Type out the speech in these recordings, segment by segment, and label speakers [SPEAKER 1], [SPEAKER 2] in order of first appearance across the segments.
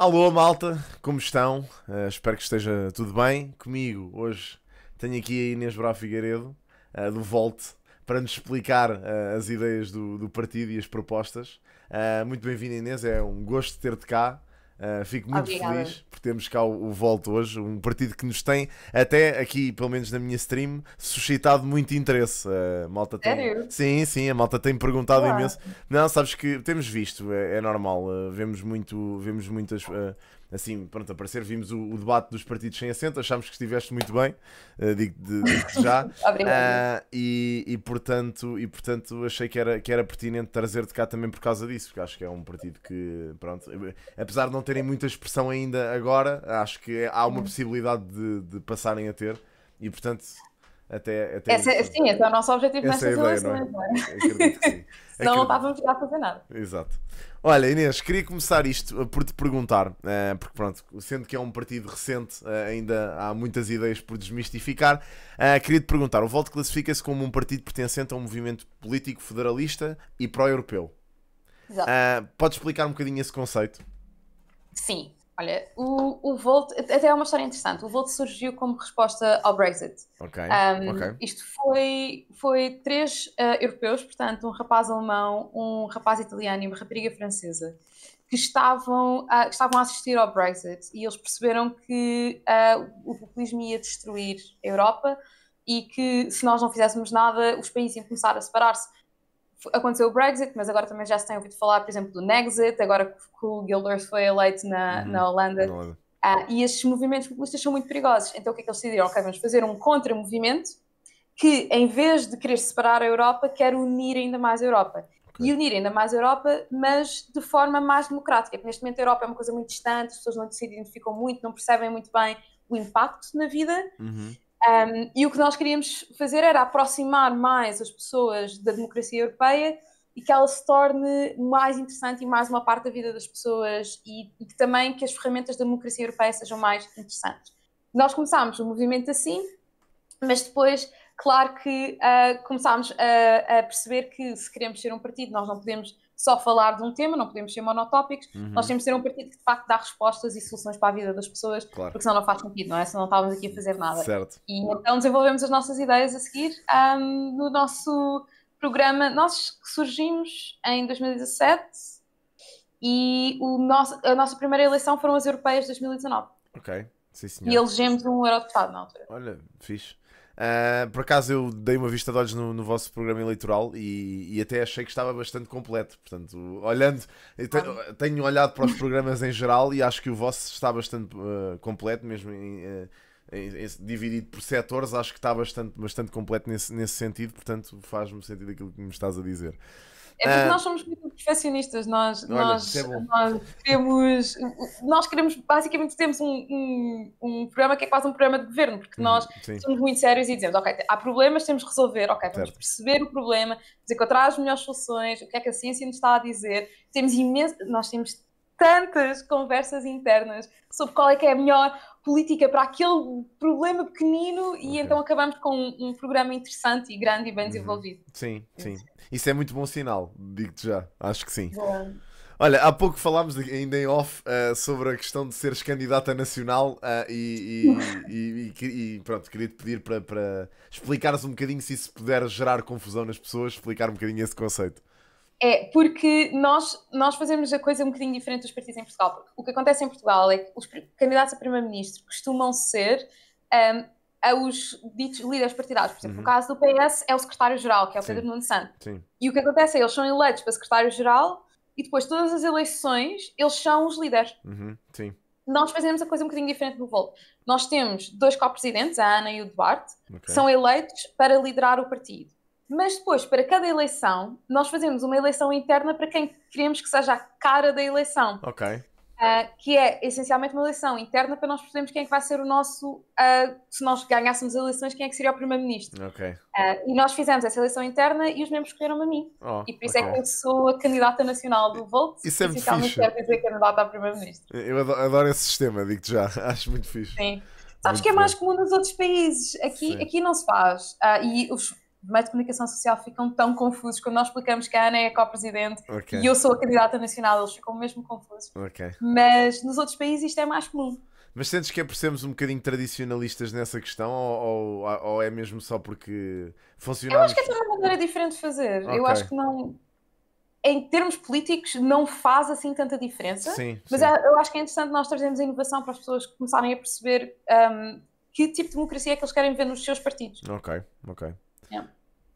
[SPEAKER 1] Alô, malta, como estão? Uh, espero que esteja tudo bem. Comigo hoje tenho aqui a Inês Brau Figueiredo, uh, do Volt, para nos explicar uh, as ideias do, do, partido e as propostas. muito bem-vinda, Inês, é um gosto ter-te cá. Uh, fico muito Obrigada. feliz por termos cá o, o Volto hoje, um partido que nos tem, até aqui, pelo menos na minha stream, suscitado muito interesse. Uh, malta tem... Sério? Sim, sim, a malta tem perguntado Olá. imenso. Não, sabes que temos visto, é, é normal, uh, vemos, muito, vemos muitas assim, pronto, aparecer, vimos o, o, debate dos partidos sem assento, achámos que estiveste muito bem, uh, eh, digo-te já. uh, e, e, portanto, e portanto achei que era, que era pertinente trazer-te cá também por causa disso, porque acho que é um partido que, pronto, apesar de não terem muita expressão ainda agora, acho que há uma uhum. possibilidade de, de passarem a ter. E portanto, até, até é, sim,
[SPEAKER 2] esse é o nosso objetivo Essa é não é? é? Acredito
[SPEAKER 1] que sim. Senão não
[SPEAKER 2] estávamos a fazer nada.
[SPEAKER 1] Exato. Olha, Inês, queria começar isto eh, por te perguntar, eh, porque pronto, sendo que é um partido recente, eh, ainda há muitas ideias por desmistificar, queria te perguntar, o Volto classifica-se como um partido pertencente a um movimento político federalista e pró-europeu. Exato. Pode explicar um bocadinho esse conceito?
[SPEAKER 2] Sim, Olha, o, o Volt, até é uma história interessante. O Volt surgiu como resposta ao Brexit.
[SPEAKER 1] Ok. Um, okay.
[SPEAKER 2] Isto foi, foi três uh, europeus, portanto, um rapaz alemão, um rapaz italiano e uma rapariga francesa, que estavam, uh, que estavam a assistir ao Brexit e eles perceberam que uh, o populismo ia destruir a Europa e que se nós não fizéssemos nada, os países iam começar a separar-se aconteceu o Brexit, mas agora também já se tem ouvido falar, por exemplo, do Nexit, agora que o Gilders foi eleito na, uhum. na Holanda. Ah, e estes movimentos populistas são muito perigosos. Então o que é que eles decidiram? Ok, vamos fazer um contramovimento que, em vez de querer separar a Europa, quer unir ainda mais a Europa. Okay. E unir ainda mais a Europa, mas de forma mais democrática. Porque neste momento a Europa é uma coisa muito distante, as pessoas não se identificam muito, não percebem muito bem o impacto na vida. Uhum. Um, e o que nós queríamos fazer era aproximar mais as pessoas da democracia europeia e que ela se torne mais interessante e mais uma parte da vida das pessoas e, e que também que as ferramentas da democracia europeia sejam mais interessantes. Nós começámos o movimento assim, mas depois, claro que uh, começámos a, a perceber que se queremos ser um partido, nós não podemos só falar de um tema, não podemos ser monotópicos, uhum. nós temos de ser um partido que de facto dá respostas e soluções para a vida das pessoas, claro. porque senão não faz sentido, não é? Senão não estávamos aqui a fazer nada. Certo. E então desenvolvemos as nossas ideias a seguir um, no nosso programa. Nós surgimos em 2017 e o nosso, a nossa primeira eleição foram as europeias de 2019.
[SPEAKER 1] Ok, sim senhor. E elegemos
[SPEAKER 2] um eurodeputado na altura.
[SPEAKER 1] Olha, fixe. Uh, por acaso eu dei uma vista de olhos no, no vosso programa eleitoral e, e, até achei que estava bastante completo. Portanto, olhando, te, tenho olhado para os programas em geral e acho que o vosso está bastante uh, completo, mesmo em, ah, em, em, dividido por setores, acho que está bastante, bastante completo nesse, nesse sentido. Portanto, faz-me sentido aquilo que me estás a dizer. É porque ah. nós
[SPEAKER 2] somos muito perfeccionistas, nós, nós, é nós, queremos, nós queremos, basicamente temos um, um, um, programa que é quase um programa de governo, porque nós uhum, Sim. somos muito sérios e dizemos, ok, há problemas, temos de resolver, ok, vamos certo. perceber o problema, vamos encontrar as melhores soluções, o que é que a ciência nos está a dizer, temos imenso, nós temos tantas conversas internas sobre qual é que é a melhor política para aquele problema pequenino okay. e então acabamos com um, um, programa interessante e grande e bem uhum. desenvolvido.
[SPEAKER 1] Sim, sim. Isso é muito bom sinal, digo-te já. Acho que sim. Bom. Olha, há pouco falámos ainda em off uh, sobre a questão de seres candidata nacional uh, e, e, e, e, pronto, queria-te pedir para, para explicares um bocadinho se isso puder gerar confusão nas pessoas, explicar um bocadinho esse conceito.
[SPEAKER 2] É, porque nós, nós fazemos a coisa um bocadinho diferente dos partidos em Portugal. O que acontece em Portugal é que os candidatos a primeiro-ministro costumam ser um, ehm, os ditos líderes partidários. Por exemplo, uhum. no caso do PS é o secretário-geral, que é o Sim. Pedro Nuno Santos. Sim. E o que acontece é eles são eleitos para secretário-geral e depois todas as eleições eles são os líderes.
[SPEAKER 1] Uhum. Sim.
[SPEAKER 2] Nós fazemos a coisa um bocadinho diferente do Volt. Nós temos dois co-presidentes, a Ana e o Duarte, okay. que são eleitos para liderar o partido. Mas depois, para cada eleição, nós fazemos uma eleição interna para quem queremos que seja a cara da eleição. Ok. Uh, que é essencialmente uma eleição interna para nós percebermos quem é que vai ser o nosso, uh, se nós ganhássemos as eleições, quem é que seria o primeiro-ministro. Okay. Uh, e nós fizemos essa eleição interna e os membros escolheram a mim.
[SPEAKER 1] Oh, e por isso é okay. é que eu
[SPEAKER 2] sou a candidata nacional do Volt. Isso é muito fixe. quero dizer candidata a primeiro-ministro.
[SPEAKER 1] Eu adoro, esse sistema, digo-te já. Acho muito fixe. Sim. Sabes muito que é mais
[SPEAKER 2] comum nos outros países. Aqui, aqui não se faz. e os mais de comunicação social ficam tão confusos quando nós explicamos que a Ana é a co-presidente okay. e eu sou a candidata nacional, eles ficam mesmo confusos. Okay. Mas nos outros países isto é mais comum.
[SPEAKER 1] Mas sentes que é por sermos um bocadinho tradicionalistas nessa questão ou, ou, ou é mesmo só porque funcionamos? Eu acho
[SPEAKER 2] que é uma maneira diferente de fazer. Okay. Eu acho que não. Em termos políticos, não faz assim tanta diferença. Sim, mas sim. É, eu acho que é interessante nós trazermos a inovação para as pessoas começarem a perceber um, que tipo de democracia é que eles querem ver nos seus partidos.
[SPEAKER 1] Ok, ok. Yeah. É.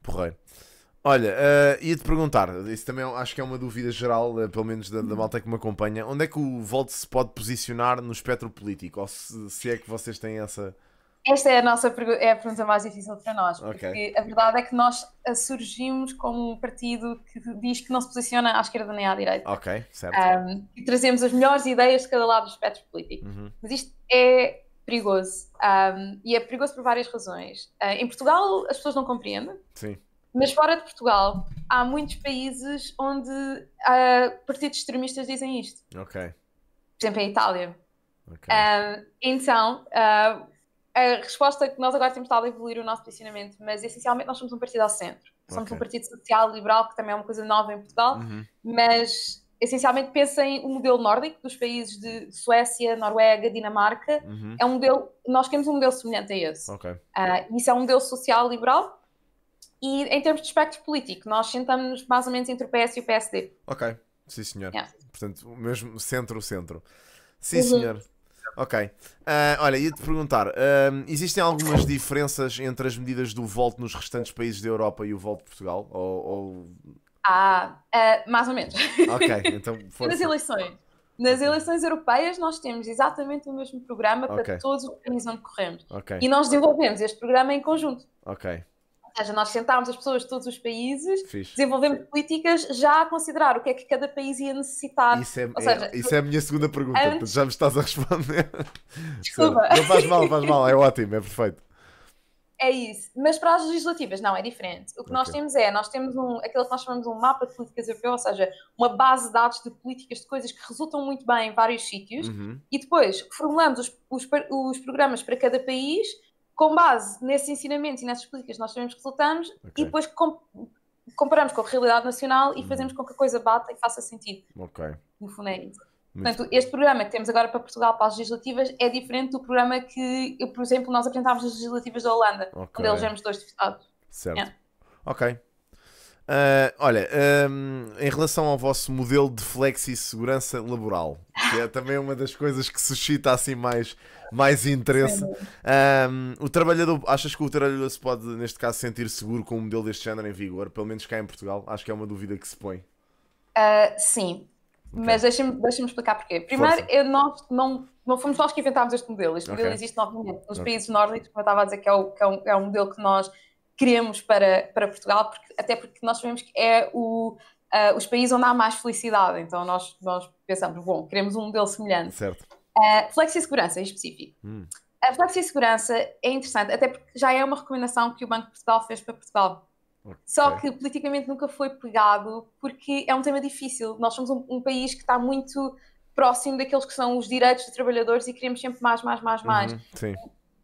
[SPEAKER 1] Porreiro. Olha, uh, ia-te perguntar, isso também é acho que é uma dúvida geral, uh, pelo menos da, da, uhum. malta que me acompanha, onde é que o Volt se pode posicionar no espectro político? Ou se, se é que vocês têm essa...
[SPEAKER 2] Esta é a nossa é a pergunta mais difícil para nós, porque okay. a verdade é que nós eh, surgimos como um partido que diz que não se posiciona à esquerda nem à direita.
[SPEAKER 1] Ok, certo.
[SPEAKER 2] Um, e trazemos as melhores ideias de cada lado do espectro político. Uhum. Mas isto é perigoso. Um, e é perigoso por várias razões. Uh, em Portugal, as pessoas não compreendem. Sim. Mas fora de Portugal, há muitos países onde uh, partidos extremistas dizem isto. Ok. Por exemplo, em Itália. Okay. Uh, então, ah, a resposta que nós agora temos estado a evoluir o nosso posicionamento, mas essencialmente nós somos um partido ao centro. Somos okay. um partido social liberal, que também é uma coisa nova em Portugal, uhum. mas essencialmente pensa em o um modelo nórdico dos países de Suécia, Noruega, Dinamarca. Uhum. É um modelo, nós queremos um modelo semelhante a esse. Okay. Uh, isso é um modelo social liberal. E em termos de espectro político, nós sentamos mais ou menos entre o PS e o PSD.
[SPEAKER 1] Ok, sim senhor. Yeah. Portanto, o mesmo centro-centro. Sim uhum. senhor. Ok. Uh, olha, ia-te perguntar: uh, existem algumas diferenças entre as medidas do voto nos restantes países da Europa e o voto de Portugal? Ou, ou
[SPEAKER 2] ah, uh, mais ou menos.
[SPEAKER 1] Ok, então força. Nas
[SPEAKER 2] eleições. Nas eleições europeias nós temos exatamente o mesmo programa okay. para todos os países onde
[SPEAKER 1] corremos. Okay. E nós
[SPEAKER 2] desenvolvemos este programa em conjunto. Ok. Ou seja, nós sentámos as pessoas de todos os países, desenvolvemos políticas já a considerar o que é que cada país ia necessitar. Isso é, seja, é, isso é a
[SPEAKER 1] minha segunda pergunta, antes... já me estás a responder. Desculpa. Não faz mal, faz mal, é ótimo, é perfeito.
[SPEAKER 2] É isso. Mas para as legislativas, não, é diferente. O que okay. nós temos é, nós temos um, aquilo que nós chamamos um mapa de políticas europeu, ou seja, uma base de dados de políticas, de coisas que resultam muito bem em vários sítios, uhum. e depois formulamos os, os, os, programas para cada país com base nesses ensinamentos e nessas políticas que nós sabemos que resultamos, okay. e depois com, comparamos com a realidade nacional e uhum. fazemos com que a coisa bata e faça sentido. Ok. No fundo é isso. Portanto, este programa que temos agora para Portugal, para as legislativas, é diferente do programa que, por exemplo, nós apresentámos nas legislativas da Holanda, okay. onde elegemos dois deputados.
[SPEAKER 1] Certo. É. Ok. Uh, olha, um, em relação ao vosso modelo de flexi-segurança laboral, que é também uma das coisas que suscita assim mais, mais interesse, um, o trabalhador, achas que o trabalhador se pode, neste caso, sentir seguro com um modelo deste género em vigor? Pelo menos cá em Portugal, acho que é uma dúvida que se põe.
[SPEAKER 2] Uh, sim, Okay. Mas deixa-me deixa explicar porquê. Primeiro, eu, nós não, não fomos nós que inventámos este modelo. Este modelo okay. existe novamente nos países nórdicos, como eu estava a dizer, que é, o, que é, um, é um modelo que nós queremos para, para Portugal, porque, até porque nós sabemos que é o, uh, os países onde há mais felicidade. Então nós, nós pensamos, bom, queremos um modelo semelhante. Certo. Uh, ah, flexi-segurança em específico. Hum. A flexi-segurança é interessante, até porque já é uma recomendação que o Banco de Portugal fez para Portugal. Okay. Só que politicamente nunca foi pegado porque é um tema difícil. Nós somos um, um, país que está muito próximo daqueles que são os direitos dos trabalhadores e queremos sempre mais, mais, mais, mais. Uhum, sim.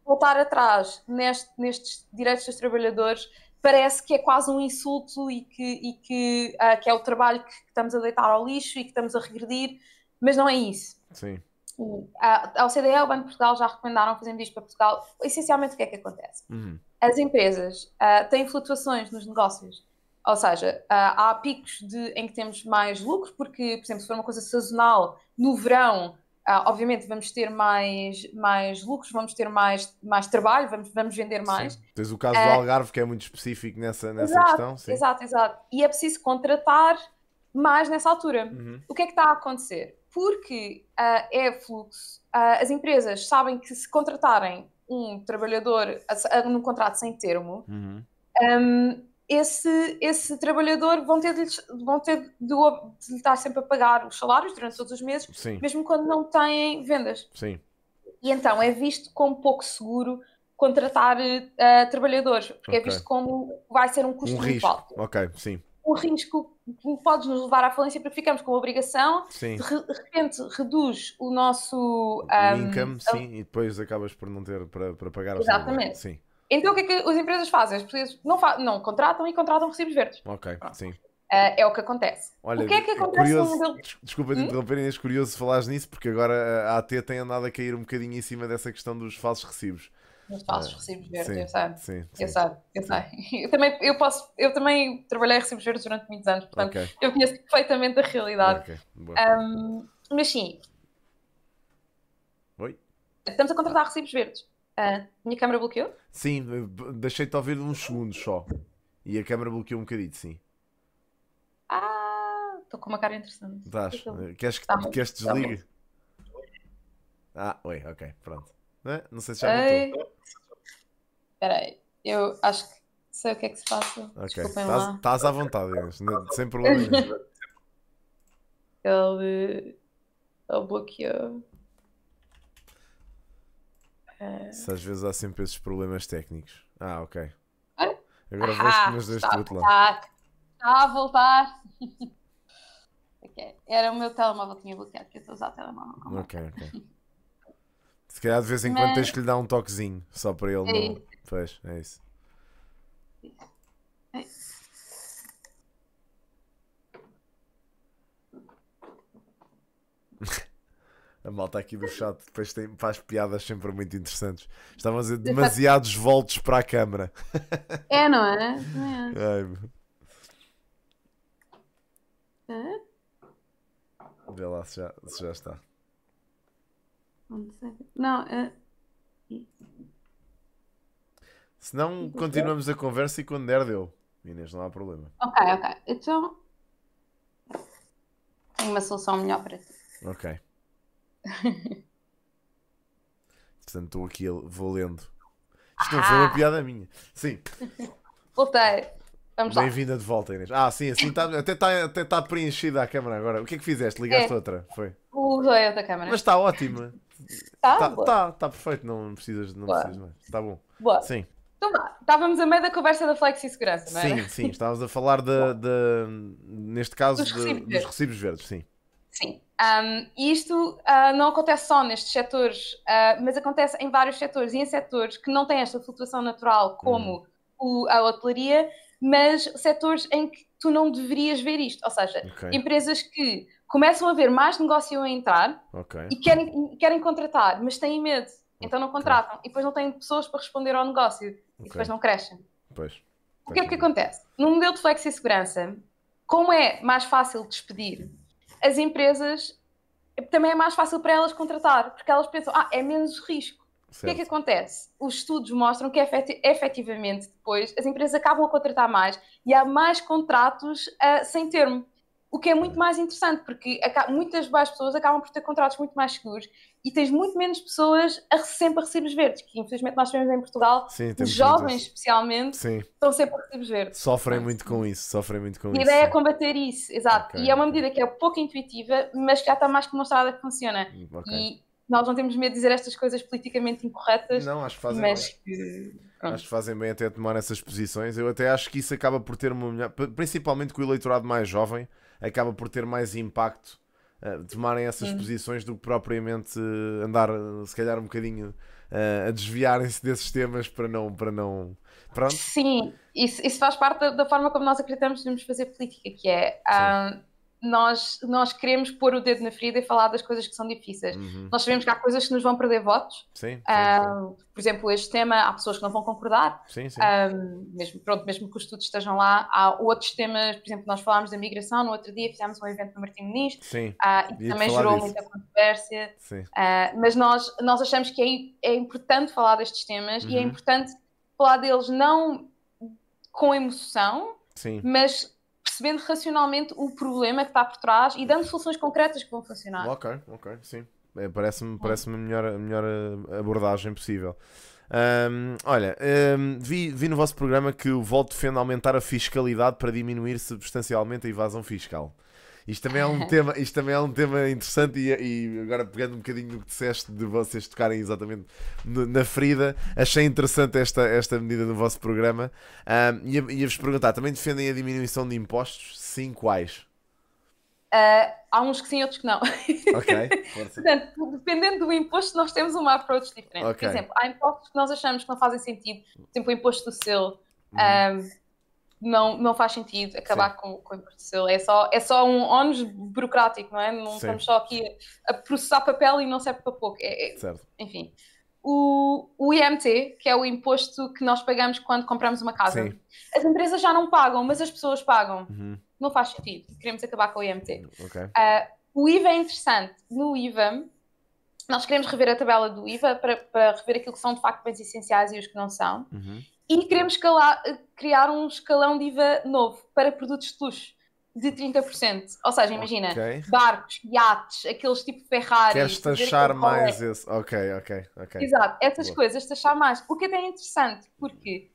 [SPEAKER 2] Voltar atrás neste, nestes direitos dos trabalhadores parece que é quase um insulto e que, e que, uh, que é o trabalho que, que estamos a deitar ao lixo e que estamos a regredir, mas não é isso. Sim. Uh, a OCDE, o Banco de Portugal já recomendaram fazendo isto para Portugal. Essencialmente, o que é que acontece? Uhum as empresas uh, têm flutuações nos negócios. Ou seja, uh, há picos de, em que temos mais lucro, porque, por exemplo, se for uma coisa sazonal, no verão, uh, obviamente vamos ter mais, mais lucros, vamos ter mais, mais trabalho, vamos, vamos vender mais. Sim.
[SPEAKER 1] Tens o caso do Algarve, que é muito específico nessa, nessa exato, questão. Sim. Exato,
[SPEAKER 2] exato. E é preciso contratar mais nessa altura. Uhum. O que é que está a acontecer? Porque é fluxo, as empresas sabem que se contratarem um trabalhador num contrato sem termo, uhum. um, esse, esse trabalhador vão ter, de, vão ter de, de estar sempre a pagar os salários durante todos os meses, Sim. mesmo quando não têm vendas. Sim. E então é visto como pouco seguro contratar uh, trabalhadores, porque é okay. é visto como vai ser um custo um muito risco. alto.
[SPEAKER 1] Ok, sim.
[SPEAKER 2] O risco que podes nos levar à falência porque ficamos com a obrigação, sim. de repente reduz o nosso um, income, sim,
[SPEAKER 1] e depois acabas por não ter para, para pagar Exatamente. Sim.
[SPEAKER 2] Então o que é que as empresas fazem? As empresas não, fa... não contratam e contratam recibos verdes.
[SPEAKER 1] Ok, Pronto. sim.
[SPEAKER 2] Uh, é o que acontece. Olha, o que é que é acontece? Curioso, no...
[SPEAKER 1] Desculpa te hum? interromper, é curioso falares nisso, porque agora a AT tem andado a cair um bocadinho em cima dessa questão dos falsos recibos nos falsos é, recibos verdes, sim, eu sei. Sim, eu
[SPEAKER 2] sei, eu Eu também, eu, posso, eu também trabalhei recibos verdes durante muitos anos, portanto, okay. eu conheço perfeitamente a realidade. Okay. Um, mas sim. Oi? Estamos a contratar recibos verdes. Uh, minha câmera bloqueou?
[SPEAKER 1] Sim, eh, deixei-te ouvir uns segundos só. E a câmera bloqueou um bocadinho, sim.
[SPEAKER 2] Ah, estou com uma cara interessante. Estás. Queres que, tá queres que tá desligue?
[SPEAKER 1] Tá ah, oi, ok, pronto. Não, é? sei se já voltou.
[SPEAKER 2] Peraí, eu acho que sei o que é que se passa. Ok, estás
[SPEAKER 1] à vontade, sem problema.
[SPEAKER 2] ele, ele bloqueou. Se
[SPEAKER 1] às vezes há sempre esses problemas técnicos. Ah, ok. Ah, agora ah, vejo que nos deste tá, do Está
[SPEAKER 2] tá a voltar. okay. Era o meu telemóvel que tinha bloqueado, porque eu estou a usar o telemóvel.
[SPEAKER 1] Ok, ok. Se calhar de vez em quando Mas... tens que lhe dar um toquezinho só para ele é não. Pois, é isso. É. A malta aqui do chat depois tem, faz piadas sempre muito interessantes. Estavam a dizer demasiados voltos para a câmara. É, não é? Não é. Ai, Vê lá se já, se já está. Não, é... Se não, continuamos a conversa e quando der, deu. Inês, não há problema.
[SPEAKER 2] Ok, ok. Então. Tenho uma solução melhor para ti.
[SPEAKER 1] Ok. Portanto, estou aqui, vou lendo. Isto não ah! foi uma ah! piada minha. Sim. Voltei. Bem-vinda de volta, Inês. Ah, sim, assim tá, até está até tá preenchida a câmara agora. O que é que fizeste? Ligaste é. outra? Foi.
[SPEAKER 2] Usei outra câmara. Mas
[SPEAKER 1] está ótima.
[SPEAKER 2] Está tá, tá, tá,
[SPEAKER 1] tá, perfeito, não precisas, não precisas mais. Está bom. Boa. Sim.
[SPEAKER 2] Então estávamos a meio da conversa da flexi-segurança, não é? Sim, sim,
[SPEAKER 1] estávamos a falar de, de neste caso, dos, de, recibos, dos recibos verdes, sim.
[SPEAKER 2] Sim. Um, e isto uh, não acontece só nestes setores, uh, mas acontece em vários setores e em setores que não têm esta flutuação natural, como hum. o, a hotelaria, mas setores em que tu não deverias ver isto. Ou seja, okay. empresas que começam a ver mais negócio a entrar
[SPEAKER 1] okay. e querem,
[SPEAKER 2] querem contratar, mas têm medo, então não contratam okay. e depois não têm pessoas para responder ao negócio e depois não crescem.
[SPEAKER 1] Pois. O que é que
[SPEAKER 2] acontece? No modelo de e segurança como é mais fácil despedir, as empresas também é mais fácil para elas contratar, porque elas pensam, ah, é menos risco. Certo. O que é que acontece? Os estudos mostram que efet efetivamente depois as empresas acabam a contratar mais e há mais contratos uh, sem termo. O que é muito mais interessante, porque muitas das pessoas acabam por ter contratos muito mais seguros e tens muito menos pessoas a, sempre a recibos verdes, que infelizmente nós temos em Portugal, Sim, jovens muitos. especialmente, Sim. estão sempre a recibos verdes.
[SPEAKER 1] Sofrem muito com isso, sofrem muito com a isso. A ideia é
[SPEAKER 2] combater isso, exato. Okay. E é uma medida que é pouco intuitiva, mas que já está mais que demonstrada que funciona. Hum, okay. E nós não temos medo de dizer estas coisas politicamente incorretas.
[SPEAKER 1] Não, acho que fazem mas...
[SPEAKER 2] bem. Pronto. Acho
[SPEAKER 1] que fazem bem até tomar essas posições. Eu até acho que isso acaba por ter uma melhor, principalmente com o eleitorado mais jovem, acaba por ter mais impacto uh, tomarem essas Sim. posições do que propriamente eh, andar, eh, se calhar, um bocadinho uh, a desviarem-se desses temas para não. Para não pronto.
[SPEAKER 2] Sim, isso, isso faz parte da, da forma como nós acreditamos que devemos fazer política, que é. Ah, nós, nós queremos pôr o dedo na ferida e falar das coisas que são difíceis. Uhum. Nós sabemos que há coisas que nos vão perder votos. Sim, sim, ah, sim. Por exemplo, este tema, há pessoas que não vão concordar. Um, ah, mesmo, pronto, mesmo que os estudos estejam lá, há outros temas, por exemplo, nós falámos da migração, no outro dia fizemos um evento no Martim Muniz, uh, e também gerou disso. muita controvérsia. Uh, mas nós, nós achamos que é, é importante falar destes temas uhum. e é uhum. importante falar deles não com emoção, mas percebendo racionalmente o problema que está por trás e dando soluções concretas que vão
[SPEAKER 1] funcionar. Ok, ok, sim. É, Parece-me parece a, melhor, a melhor eh, abordagem possível. Um, olha, um, vi, vi no vosso programa que o Volto defende aumentar a fiscalidade para diminuir substancialmente a evasão fiscal. Isto também é um tema, isto também é um tema interessante e, e agora pegando um bocadinho do que disseste de vocês tocarem exatamente na ferida, achei interessante esta, esta medida do vosso programa. Um, e ia-vos perguntar, também defendem a diminuição de impostos? Sim, quais?
[SPEAKER 2] Uh, há uns que sim, outros que não. Ok, Portanto, dependendo do imposto, nós temos uma approach diferente. Okay. Por exemplo, há impostos que nós achamos que não fazem sentido, por exemplo, o imposto do selo. Uhum. Um, não, não faz sentido acabar com, com o imposto É só, é só um ónus burocrático, não é? Não Sim. estamos só aqui a, a, processar papel e não serve para pouco. É, é, enfim. O, o IMT, que é o imposto que nós pagamos quando compramos uma casa. Sim. As empresas já não pagam, mas as pessoas pagam. Uhum. Não faz sentido. Queremos acabar com o IMT. Okay. Uh, o IVA é interessante. No IVA, nós queremos rever a tabela do IVA para, para rever aquilo que são de facto bens essenciais e os que não são. Uhum. E queremos calar, criar um escalão de IVA novo para produtos de luxo de 30%. Ou seja, imagina, okay. barcos, iates, aqueles tipo Ferrari. Queres taxar mais
[SPEAKER 1] isso, esse. Ok, ok, ok. Exato, essas Boa.
[SPEAKER 2] coisas, taxar mais. O que é bem interessante, porque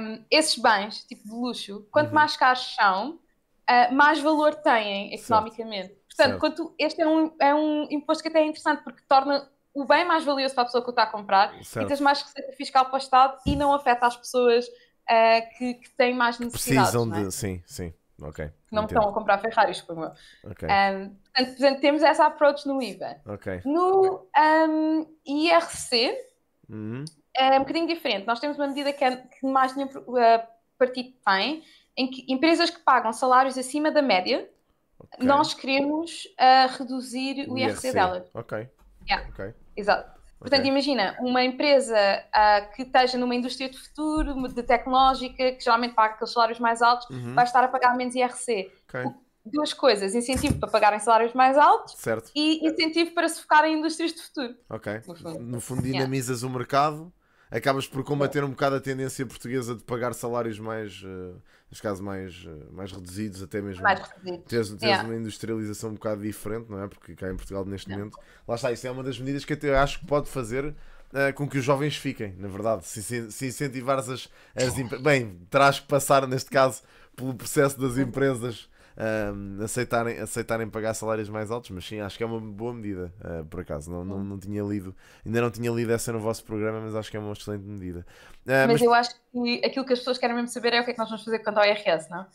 [SPEAKER 2] um, esses bens, tipo de luxo, quanto uhum. mais caros são, uh, mais valor têm economicamente. Certo. Portanto, Quanto, este é um, é um imposto que até é interessante, porque torna o bem mais valioso para a pessoa que o está a comprar certo. e tens mais receita fiscal para o Estado e não afeta as pessoas uh, que, que, têm mais necessidades. Precisam é?
[SPEAKER 1] de. Sim, sim. Ok. Que não entendo. estão a
[SPEAKER 2] comprar Ferraris, por meu. Okay. Um, portanto, portanto, temos essa approach no IVA. Ok. No um, IRC uhum. é um bocadinho diferente. Nós temos uma medida que, é, que mais nenhum uh, partido tem, em que empresas que pagam salários acima da média, okay. nós queremos uh, reduzir o IRC, IRC dela. Ok. Yeah. Ok. Exato. Portanto, imagina, uma empresa uh, que esteja numa indústria de futuro, de tecnológica, que geralmente paga aqueles salários mais altos, uhum. vai estar a pagar menos IRC. Okay. Duas coisas, incentivo para pagarem salários mais altos certo. e incentivo para se focar em indústrias de futuro.
[SPEAKER 1] Ok. No fundo, no fundo dinamizas yeah. o mercado, acabas por combater um bocado a tendência portuguesa de pagar salários mais... Uh nos casos mais, mais reduzidos, até mesmo mais reduzido. Tens, uma industrialização um bocado diferente, não é? Porque cá em Portugal, neste momento, lá está, isso é uma das medidas que até eu acho que pode fazer uh, com que os jovens fiquem, na verdade. Se, se, se incentivares as, as oh. Bem, terás que passar, neste caso, pelo processo das empresas aceitarem, aceitarem pagar salários mais altos, mas sim, acho que é uma boa medida, uh, por acaso. Não, não, hum. não tinha lido, ainda não tinha lido essa no vosso programa, mas acho que é uma excelente medida. Uh, mas, mas, eu
[SPEAKER 2] acho que aquilo que as pessoas querem mesmo saber é o que é que nós vamos fazer quanto ao IRS, não? É?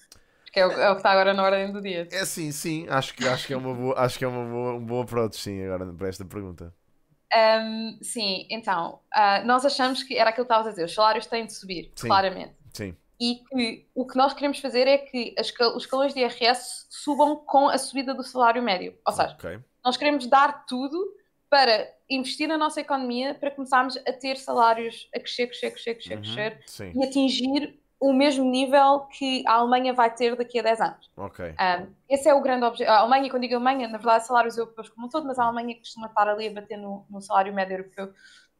[SPEAKER 1] que é o, é o que está agora na ordem do dia. É sim, sim, acho que, acho que é uma boa, acho que é uma boa, um bom approach, sim, agora para esta pergunta.
[SPEAKER 2] Um, sim, então, uh, nós achamos que era aquilo que estavas a dizer, os salários têm de subir, sim, claramente. Sim e que o que nós queremos fazer é que as, os calões de IRS subam com a subida do salário médio. Ou seja, okay. nós queremos dar tudo para investir na nossa economia para começarmos a ter salários a crescer, crescer, crescer, crescer, uhum, crescer e atingir o mesmo nível que a Alemanha vai ter daqui a 10 anos. Ok. Um, ah, esse é o grande objetivo. A Alemanha, quando digo Alemanha, na verdade, salários europeus como um todo, mas a Alemanha costuma estar ali a bater no, no salário médio europeu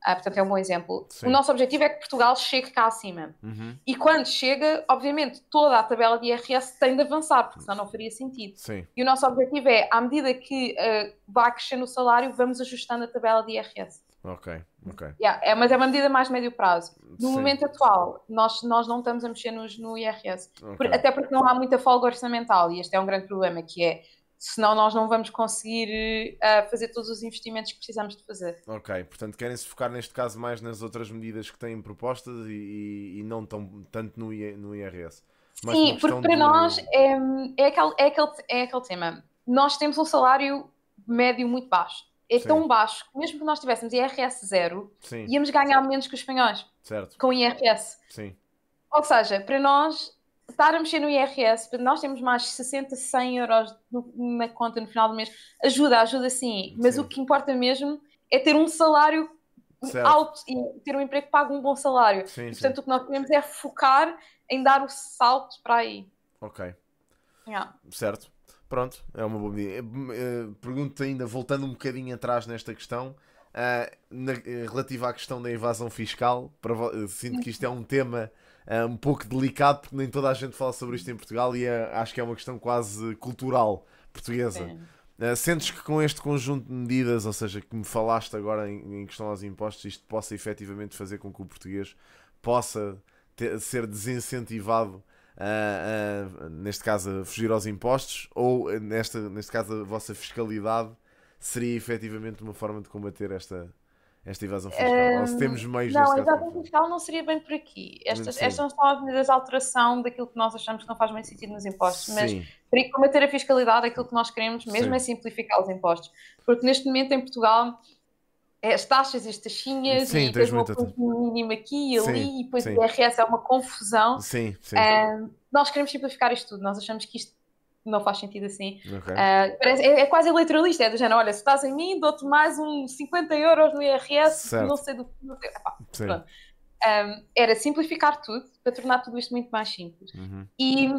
[SPEAKER 2] ah, portanto, é um bom exemplo. Sim. O nosso objetivo é que Portugal chegue cá acima. Uhum. E quando chega, obviamente, toda a tabela de IRS tem de avançar, porque senão não faria sentido. Sim. E o nosso objetivo é, à medida que uh, ah, vai crescendo o salário, vamos ajustando a tabela de IRS.
[SPEAKER 1] Ok, ok. Yeah,
[SPEAKER 2] é, mas é uma medida mais médio prazo. No Sim. momento atual, nós, nós não estamos a mexer nos, no IRS. Okay. Por, até porque não há muita folga orçamental e este é um grande problema, que é senão nós não vamos conseguir uh, fazer todos os investimentos que precisamos de fazer.
[SPEAKER 1] Ok, portanto querem-se focar neste caso mais nas outras medidas que têm propostas e, e não tão, tanto no, no IRS. Mas Sim, porque para nós
[SPEAKER 2] é, é, aquele, é, aquele, é aquele tema. Nós temos um salário médio muito baixo. É Sim. tão baixo que mesmo que nós tivéssemos IRS zero, Sim. íamos ganhar menos que os espanhóis. Certo. Com IRS. Sim. Ou seja, para nós estar a mexer no IRS, nós temos mais 60, 100 euros na conta no final do mês, ajuda, ajuda sim, mas sim. o que importa mesmo é ter um salário certo. alto e ter um emprego que paga um bom salário. Sim, e, portanto, sim. o que nós queremos é focar em dar o salto para aí.
[SPEAKER 1] Ok. Yeah. Certo. Pronto, é uma boa medida. Eh, pergunto ainda, voltando um bocadinho atrás nesta questão, uh, na, eh, relativa à questão da evasão fiscal, para, sinto que isto é um tema é um pouco delicado, porque nem toda a gente fala sobre isto em Portugal e é, acho que é uma questão quase cultural portuguesa. Uh, sentes que com este conjunto de medidas, ou seja, que me falaste agora em, em questão aos impostos, isto possa efetivamente fazer com que o português possa ter, ser desincentivado a, é, é, neste caso, a fugir aos impostos, ou nesta, neste caso, a vossa fiscalidade seria efetivamente uma forma de combater esta, esta evasão fiscal? Um, ou se temos meios Não, a evasão
[SPEAKER 2] fiscal não seria bem por aqui. Estas, são as medidas de alteração daquilo que nós achamos que não faz mais sentido nos impostos, mas Sim. para combater a fiscalidade, aquilo que nós queremos mesmo Sim. é simplificar os impostos. Porque neste momento em Portugal as taxas, as taxinhas, sim, e depois uma coisa mínima aqui e ali, sim, e depois sim. o IRS é uma confusão.
[SPEAKER 1] Sim, sim. Um,
[SPEAKER 2] nós queremos simplificar isto tudo, nós achamos que isto não faz sentido assim. Okay. Uh, parece, é, é, quase eleitoralista, é do género, olha, se estás em mim, dou-te mais uns 50 euros no IRS, certo. não sei do que. Um, era simplificar tudo para tornar tudo isto muito mais simples. Uhum. E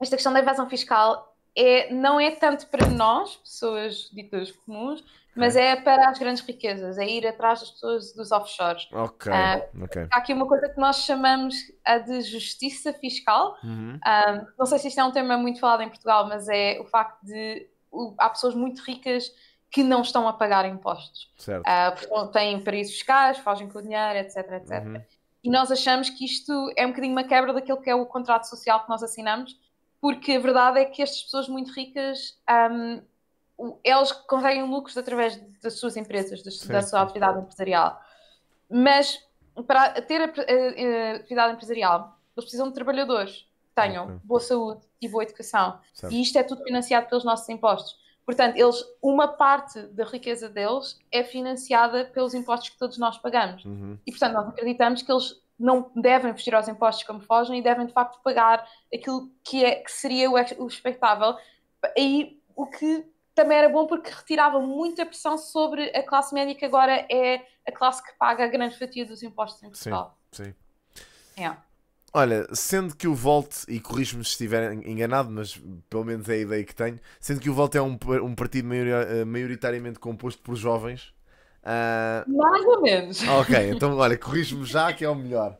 [SPEAKER 2] esta questão da evasão fiscal é, não é tanto para nós, pessoas ditas comuns, mas é para as grandes riquezas, é ir atrás das pessoas dos offshores.
[SPEAKER 1] Ok. Uh, okay. Há aqui
[SPEAKER 2] uma coisa que nós chamamos a de justiça fiscal. Uhum. Uh, não sei se isto é um tema muito falado em Portugal, mas é o facto de o, há pessoas muito ricas que não estão a pagar impostos. Certo. Uh, têm paraísos fiscais, fogem com o dinheiro, etc, etc. Uhum. E nós achamos que isto é um bocadinho uma quebra daquilo que é o contrato social que nós assinamos, porque a verdade é que estas pessoas muito ricas um, elas conseguem lucros através das suas empresas, das, da sua atividade empresarial. Mas para ter a, a, a atividade empresarial, eles precisam de trabalhadores que tenham boa saúde e boa educação. Certo. E isto é tudo financiado pelos nossos impostos. Portanto, eles, uma parte da riqueza deles é financiada pelos impostos que todos nós pagamos. Uhum. E, portanto, nós acreditamos que eles não devem fugir aos impostos como fogem e devem de facto pagar aquilo que, é, que seria o, o expectável. E o que também era bom porque retirava muita pressão sobre a classe média, que agora é a classe que paga a grande fatia dos impostos em Portugal. Sim, sim. É.
[SPEAKER 1] Olha, sendo que o Volt, e corrijo-me se estiver enganado, mas pelo menos é a ideia que tenho, sendo que o Volt é um, um partido maior, eh, maioritariamente composto por jovens, ah, Mais ou menos. Ok, então olha, corrijo-me já que é o melhor.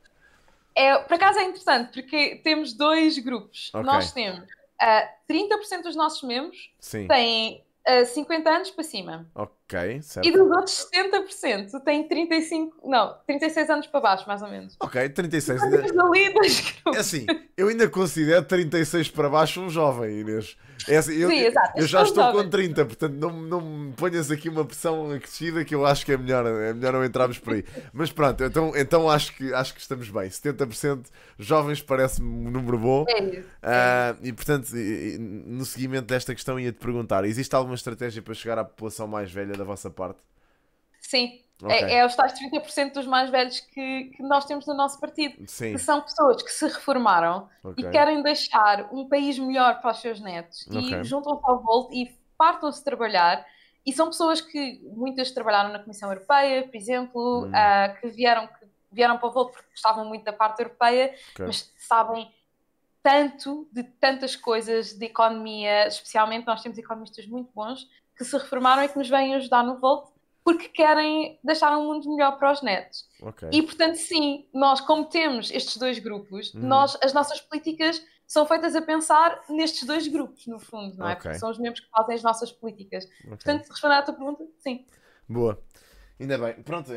[SPEAKER 2] É, por acaso é interessante, porque temos dois grupos. Okay. Nós temos uh, ah, 30% dos nossos membros
[SPEAKER 1] Sim. têm
[SPEAKER 2] uh, ah, 50 anos para cima.
[SPEAKER 1] Ok. Ok, certo. E dos
[SPEAKER 2] outros 70% tem 35, não, 36 anos para baixo, mais ou menos.
[SPEAKER 1] Ok, 36. Ainda... é assim, eu ainda considero 36 para baixo um jovem, Inês. É assim, eu, Sim, exato. Eu já estou jovens. com 30, portanto não, não me ponhas aqui uma pressão acrescida que eu acho que é melhor, é melhor não entrarmos por aí. Mas pronto, então, então acho, que, acho que estamos bem. 70% jovens parece-me um número bom. É Uh, e portanto, no seguimento desta questão ia-te perguntar, existe alguma estratégia para chegar à população mais velha da vossa parte?
[SPEAKER 2] Sim. É, okay. É, é, os tais 30% dos mais velhos que, que, nós temos no nosso partido. Sim. Que são pessoas que se reformaram
[SPEAKER 1] okay. e querem
[SPEAKER 2] deixar um país melhor para os seus netos. Okay. E juntam-se ao volto e partam-se trabalhar. E são pessoas que muitas trabalharam na Comissão Europeia, por exemplo, hum. uh, que, vieram, que vieram para o volto porque gostavam muito da parte europeia, mas sabem tanto de tantas coisas de economia, especialmente nós temos economistas muito bons que se reformaram e que nos vêm ajudar no Volt porque querem deixar um mundo melhor para os netos. Okay. E portanto, sim, nós, como temos estes dois grupos, uhum. nós, as nossas políticas são feitas a pensar nestes dois grupos, no fundo, não é? Okay. Porque são os membros que fazem as nossas políticas. Okay. Portanto, respondendo à tua pergunta, sim.
[SPEAKER 1] Boa. Ainda bem, pronto,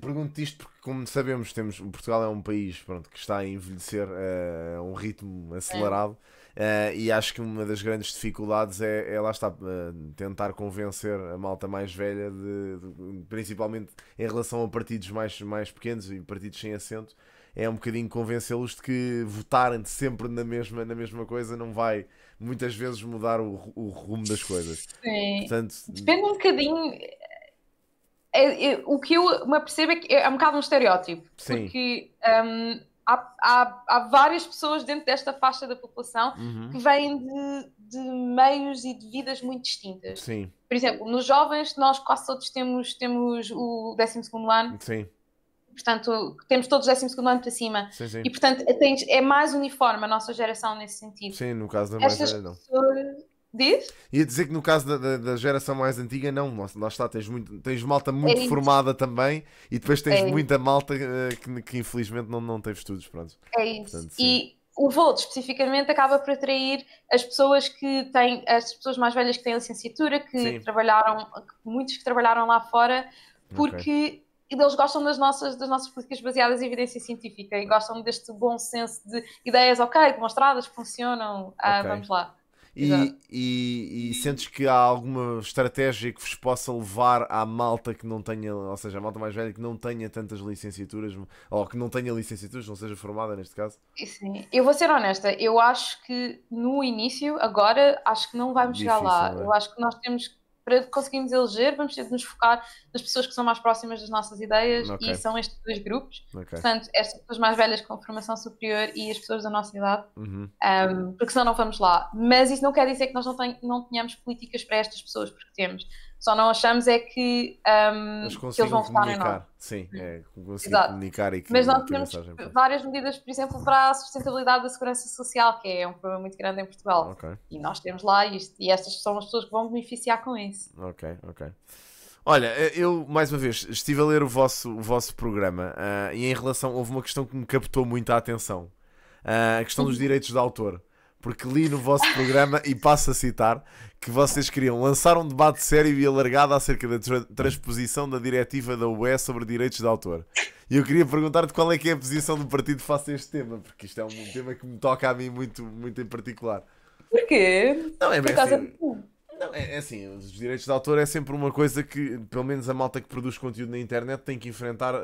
[SPEAKER 1] pergunto isto porque, como sabemos, temos, Portugal é um país pronto, que está a envelhecer eh, a um ritmo acelerado. É. Uh, e acho que uma das grandes dificuldades é, é lá está, uh, tentar convencer a malta mais velha, de, de, principalmente em relação a partidos mais, mais pequenos e partidos sem assento, é um bocadinho convencê-los de que votarem sempre na mesma, na mesma coisa não vai muitas vezes mudar o, o rumo das coisas. Sim. Portanto, Depende
[SPEAKER 2] um bocadinho. É, é, o que eu me apercebo é que é um bocado um estereótipo. Sim. Porque. Um há, há, há, várias pessoas dentro desta faixa da população uhum. que vêm de, de, meios e de vidas muito distintas. Sim. Por exemplo, nos jovens, nós quase todos temos, temos o 12 ano. Sim. Portanto, temos todos o 12 ano para cima. Sim, sim. E, portanto, é, é mais uniforme a nossa geração nesse sentido.
[SPEAKER 1] Sim, no caso da mais velha, não.
[SPEAKER 2] Pessoas, Diz?
[SPEAKER 1] Ia dizer que no caso da, da, da geração mais antiga, não, lá está, tens, muito, tens malta muito é formada também e depois tens é muita malta uh, que, que, infelizmente não, não teve estudos. Pronto. É isso. Portanto, e
[SPEAKER 2] o voto especificamente acaba por atrair as pessoas que têm, as pessoas mais velhas que têm licenciatura, que sim. trabalharam, muitos que trabalharam lá fora, porque. Okay. eles gostam das nossas, das nossas políticas baseadas em evidência científica e gostam deste bom senso de ideias, ok, demonstradas, funcionam, ah, vamos lá.
[SPEAKER 1] E, e, e, sentes que há alguma estratégia que vos possa levar à malta que não tenha, ou seja, a malta mais velha que não tenha tantas licenciaturas, ou que não tenha licenciaturas, não seja formada neste caso?
[SPEAKER 2] Sim, eu vou ser honesta, eu acho que no início, agora, acho que não vamos Difícil, chegar lá. É? Eu acho que nós temos que para conseguirmos eleger, vamos ter de nos focar nas pessoas que são mais próximas das nossas ideias okay. e são estes dois grupos. Okay. Portanto, estas pessoas mais velhas com formação superior e as pessoas da nossa idade, uhum. um, porque senão não vamos lá. Mas isso não quer dizer que nós não, não tenhamos políticas para estas pessoas, porque temos. Só não achamos é que, um, que eles vão votar em nós.
[SPEAKER 1] Sim, é, conseguir Exato. comunicar e que Mas nós temos
[SPEAKER 2] várias medidas, por exemplo, para a sustentabilidade da segurança social, que é um problema muito grande em Portugal. Okay. E nós temos lá isto, e estas são as pessoas que vão beneficiar com isso.
[SPEAKER 1] Ok, ok. Olha, eh, eu mais uma vez estive a ler o vosso, o vosso programa uh, e em relação houve uma questão que me captou muito a atenção. Uh, a questão dos uhum. direitos de autor porque li no vosso programa e passo a citar que vocês queriam lançar um debate sério e alargado acerca da tra transposição da diretiva da UE sobre direitos de autor. E eu queria perguntar-te qual é que é a posição do partido face a este tema, porque isto é um tema que me toca a mim muito, muito em particular.
[SPEAKER 2] Porquê? Não, é Por causa é assim, de...
[SPEAKER 1] Não, é, é assim, os direitos de autor é sempre uma coisa que, pelo menos a malta que produz conteúdo na internet, tem que enfrentar uh,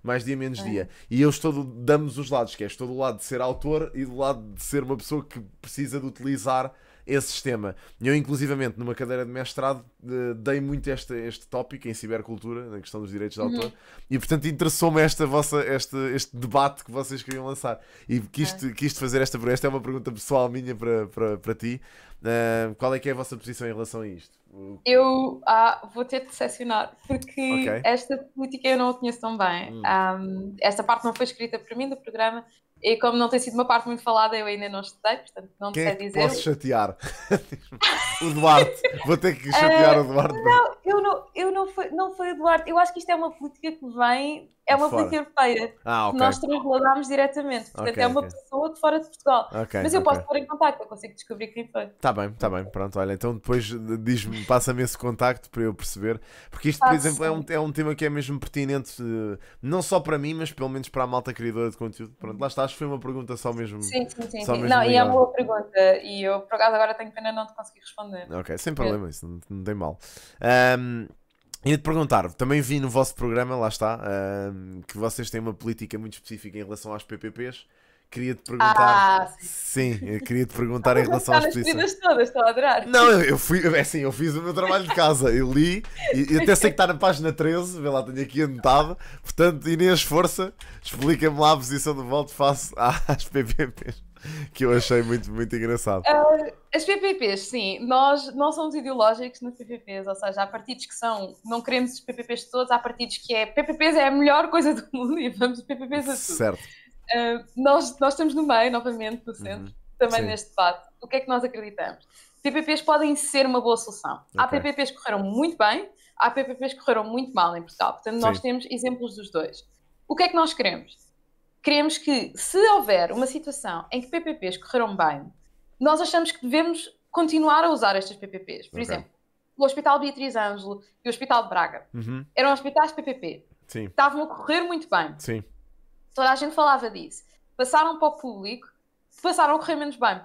[SPEAKER 1] mais dia menos é. dia. E eu estou, damos os lados, que é estou do lado de ser autor e do lado de ser uma pessoa que precisa de utilizar esse sistema. Eu, inclusivamente, numa cadeira de mestrado, eh, dei muito este, este tópico em cibercultura, na questão dos direitos de uhum. autor, uhum. e portanto interessou-me esta vossa, este, este debate que vocês queriam lançar. E quis, é. quis fazer esta pergunta. Esta é uma pergunta pessoal minha para, para, para ti. Uh, qual é que é a vossa posição em relação a isto?
[SPEAKER 2] Eu ah, vou ter de decepcionar, porque okay. esta política eu não a conheço tão bem. Hum. Um, esta parte não foi escrita por mim do programa, e como não tem sido uma parte muito falada, eu ainda não estudei, portanto não Quem sei é dizer. Posso
[SPEAKER 1] chatear? o Duarte. Vou ter que ah, chatear uh, o Duarte.
[SPEAKER 2] Não, eu não, eu não foi, não foi o Duarte. Eu acho que isto é uma política que vem é uma polícia política europeia. Ah, okay. Nós transladámos diretamente. Portanto, okay, é uma okay. pessoa de fora de Portugal. Mas eu posso pôr em contacto, eu consigo descobrir quem foi.
[SPEAKER 1] Está bem, está bem. Pronto, olha, então depois diz-me, passa-me esse contacto para eu perceber. Porque isto, por tá, exemplo, é um, é um tema que é mesmo pertinente, eh, não só para mim, mas pelo menos para a malta criadora de conteúdo. Pronto, lá está, acho que foi uma pergunta só mesmo. Sim, sim, sim. sim. Mesmo não, ligado. e é uma boa
[SPEAKER 2] pergunta. E eu, por acaso, agora tenho pena não te conseguir responder. Ok, sem problema,
[SPEAKER 1] isso não, não tem mal. Um, e te perguntar, também vi no vosso programa, lá está, que vocês têm uma política muito específica em relação às PPPs. Queria te perguntar. Ah, sim. sim queria te perguntar em relação às posições.
[SPEAKER 2] todas, estou a adorar. Não, eu,
[SPEAKER 1] eu fui, é assim, eu fiz o meu trabalho de casa, eu li, e, até sei que está na página 13, vê lá, tenho aqui anotado. Portanto, Inês, força, explica-me lá a posição do voto face às PPPs. que eu achei muito, muito engraçado.
[SPEAKER 2] Uh, as PPPs, sim, nós não somos ideológicos nas PPPs, ou seja, há partidos que são, não queremos os PPPs todos, há partidos que é PPPs é a melhor coisa do mundo e vamos PPPs a tudo. Certo. Uh, nós, nós estamos no meio, novamente, no centro, uhum. também sim. neste debate. O que é que nós acreditamos? PPPs podem ser uma boa solução. Okay. Há PPPs que correram muito bem, há PPPs que correram muito mal em Portugal. Portanto, nós sim. temos exemplos dos dois. O que é que nós queremos? queremos que, se houver uma situação em que PPPs correram bem, nós achamos que devemos continuar a usar estas PPPs. Por okay. exemplo, o Hospital Beatriz Ângelo e o Hospital de Braga uhum. eram hospitais PPP. Sim. Estavam a correr muito bem. Sim. Toda a gente falava disso. Passaram para o público, passaram a correr menos bem.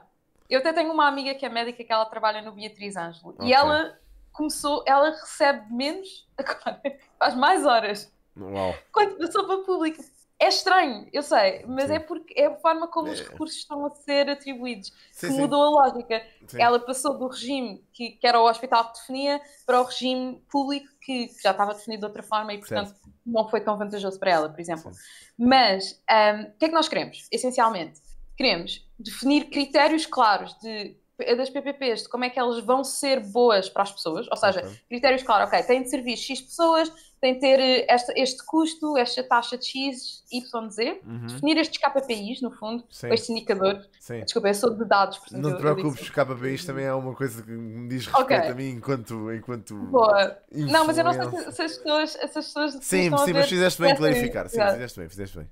[SPEAKER 2] Eu até tenho uma amiga que é médica que ela trabalha no Beatriz Ângelo okay. e ela começou, ela recebe menos agora, faz mais horas. Uau. Quando passou para o público, é estranho, eu sei, mas sim. é porque é a forma como é. os recursos estão a ser atribuídos sim, que mudou a lógica. Sim. Ela passou do regime que, que, era o hospital que definia para o regime público que já estava definido de outra forma e, portanto, certo. não foi tão vantajoso para ela, por exemplo. Mas um, o que é que nós queremos, essencialmente? Queremos definir critérios claros de das PPPs, de como é que elas vão ser boas para as pessoas, ou seja, okay. critérios claro, ok, tem de servir X pessoas, tem de ter eh, este custo, esta taxa de X, Y, Z, uhum. definir estes KPIs, no fundo, Sim. indicador. indicadores. Sim. Desculpa, eu sou de dados, portanto. Não te preocupes,
[SPEAKER 1] os KPIs também é uma coisa que me diz respeito okay. a mim enquanto. enquanto Boa. Não, mas eu não sei
[SPEAKER 2] se, as pessoas. essas pessoas sim, sim, mas fizeste bem clarificar. Sim, fizeste bem, fizeste bem.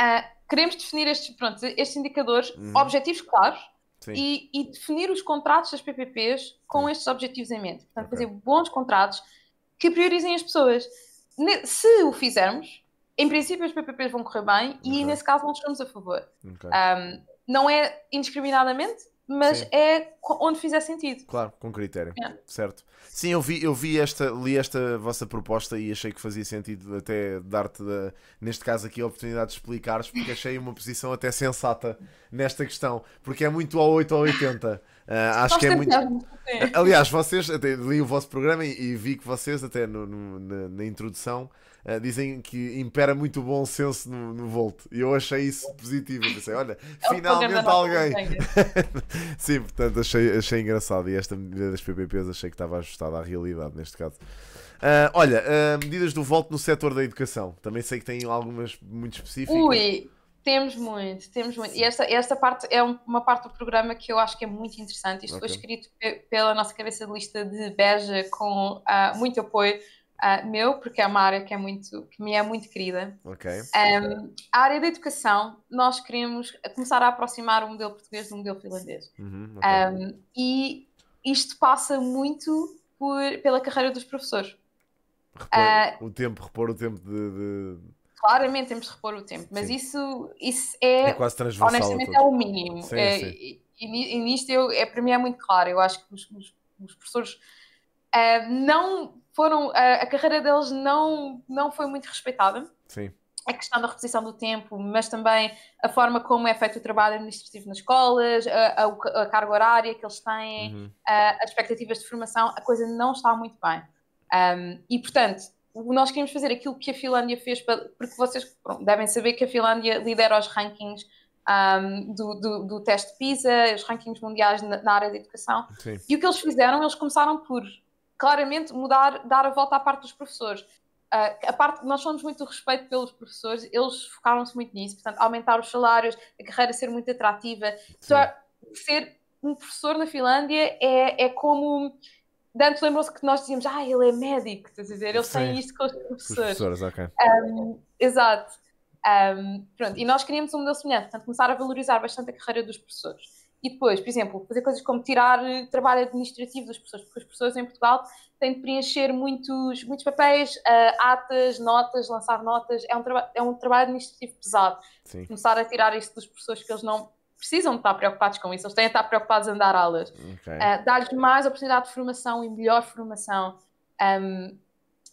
[SPEAKER 2] Uh, queremos definir estes, pronto, estes indicadores, uhum. objetivos claros, e, e, definir os contratos das PPPs com Sim. estes objetivos em mente. Portanto, okay. fazer bons contratos que priorizem as pessoas. Se o fizermos, em princípio as PPPs vão correr bem e nesse caso não estamos a favor. Okay. Um, não é indiscriminadamente, mas Sim. é onde fizer sentido.
[SPEAKER 1] Claro, com critério. É. Certo. Sim, eu vi, eu vi esta, li esta vossa proposta e achei que fazia sentido até dar-te, neste caso aqui, a oportunidade de explicares, porque achei uma posição até sensata nesta questão, porque é muito ao 8 ou 80. Uh, acho que é muito. É? Aliás, vocês, até li o vosso programa e, e vi que vocês, até no, no, na, na introdução, ah, dizem que impera muito bom senso no, no Volt. E eu achei isso positivo. Eu pensei, olha, é finalmente alguém. Né? Sim, portanto, achei, achei engraçado. E esta medida das PPPs achei que estava ajustada à realidade, neste caso. Uh, olha, uh, medidas do Volt no setor da educação. Também sei que tem algumas muito específicas. Ui,
[SPEAKER 2] temos muito, temos muito. E esta, esta parte é uma parte do programa que eu acho que é muito interessante. Isto okay. foi escrito pela nossa cabeça de lista de Beja com uh, muito apoio uh, meu, porque é uma área que, é muito, que me é muito querida. Ok. Um, a área da educação, nós queremos começar a aproximar o modelo português do modelo finlandês. Uhum, okay. um, e isto passa muito por, pela carreira dos professores.
[SPEAKER 1] Repor, uh, o tempo, repor o tempo de... de
[SPEAKER 2] claramente temos de repor o tempo, mas isso, isso é, é quase transversal honestamente é o mínimo. Sim, é, sim. E, e, e, nisto eu, é, para mim é muito claro. Eu acho que os, os, os professores uh, não foram a, a carreira deles não, não foi muito respeitada. Sim a questão da reposição do tempo, mas também a forma como é feito o trabalho administrativo nas escolas, a, a, a carga horária que eles têm, uhum. a, as expectativas de formação, a coisa não está muito bem. Um, e, portanto, nós queremos fazer aquilo que a Finlândia fez, para, porque vocês pronto, devem saber que a Finlândia lidera os rankings um, do, do, do, teste PISA, os rankings mundiais na, na área da educação. Sim. E o que eles fizeram, eles começaram por claramente mudar, dar a volta à parte dos professores. Uh, a parte, nós somos muito respeito pelos professores, eles focaram-se muito nisso, portanto, aumentar os salários, a carreira ser muito atrativa. Então, Só Ser um professor na Finlândia é, é como. Dantes lembrou se que nós dizíamos, ah, ele é médico, estás a dizer, ele Sim. têm isto com os professores. Os professores okay. um, exato. Um, pronto, e nós queríamos um modelo semelhante, portanto, começar a valorizar bastante a carreira dos professores. E depois, por exemplo, fazer coisas como tirar eh, trabalho administrativo das pessoas, porque as pessoas em Portugal têm de preencher muitos, muitos papéis, uh, atas, notas, lançar notas. É um, é um trabalho administrativo pesado. Sim. Começar a tirar isso das pessoas que eles não precisam de estar preocupados com isso, eles têm de estar preocupados em dar aulas. Okay. Uh, Dar-lhes mais oportunidade de formação e melhor formação. Um,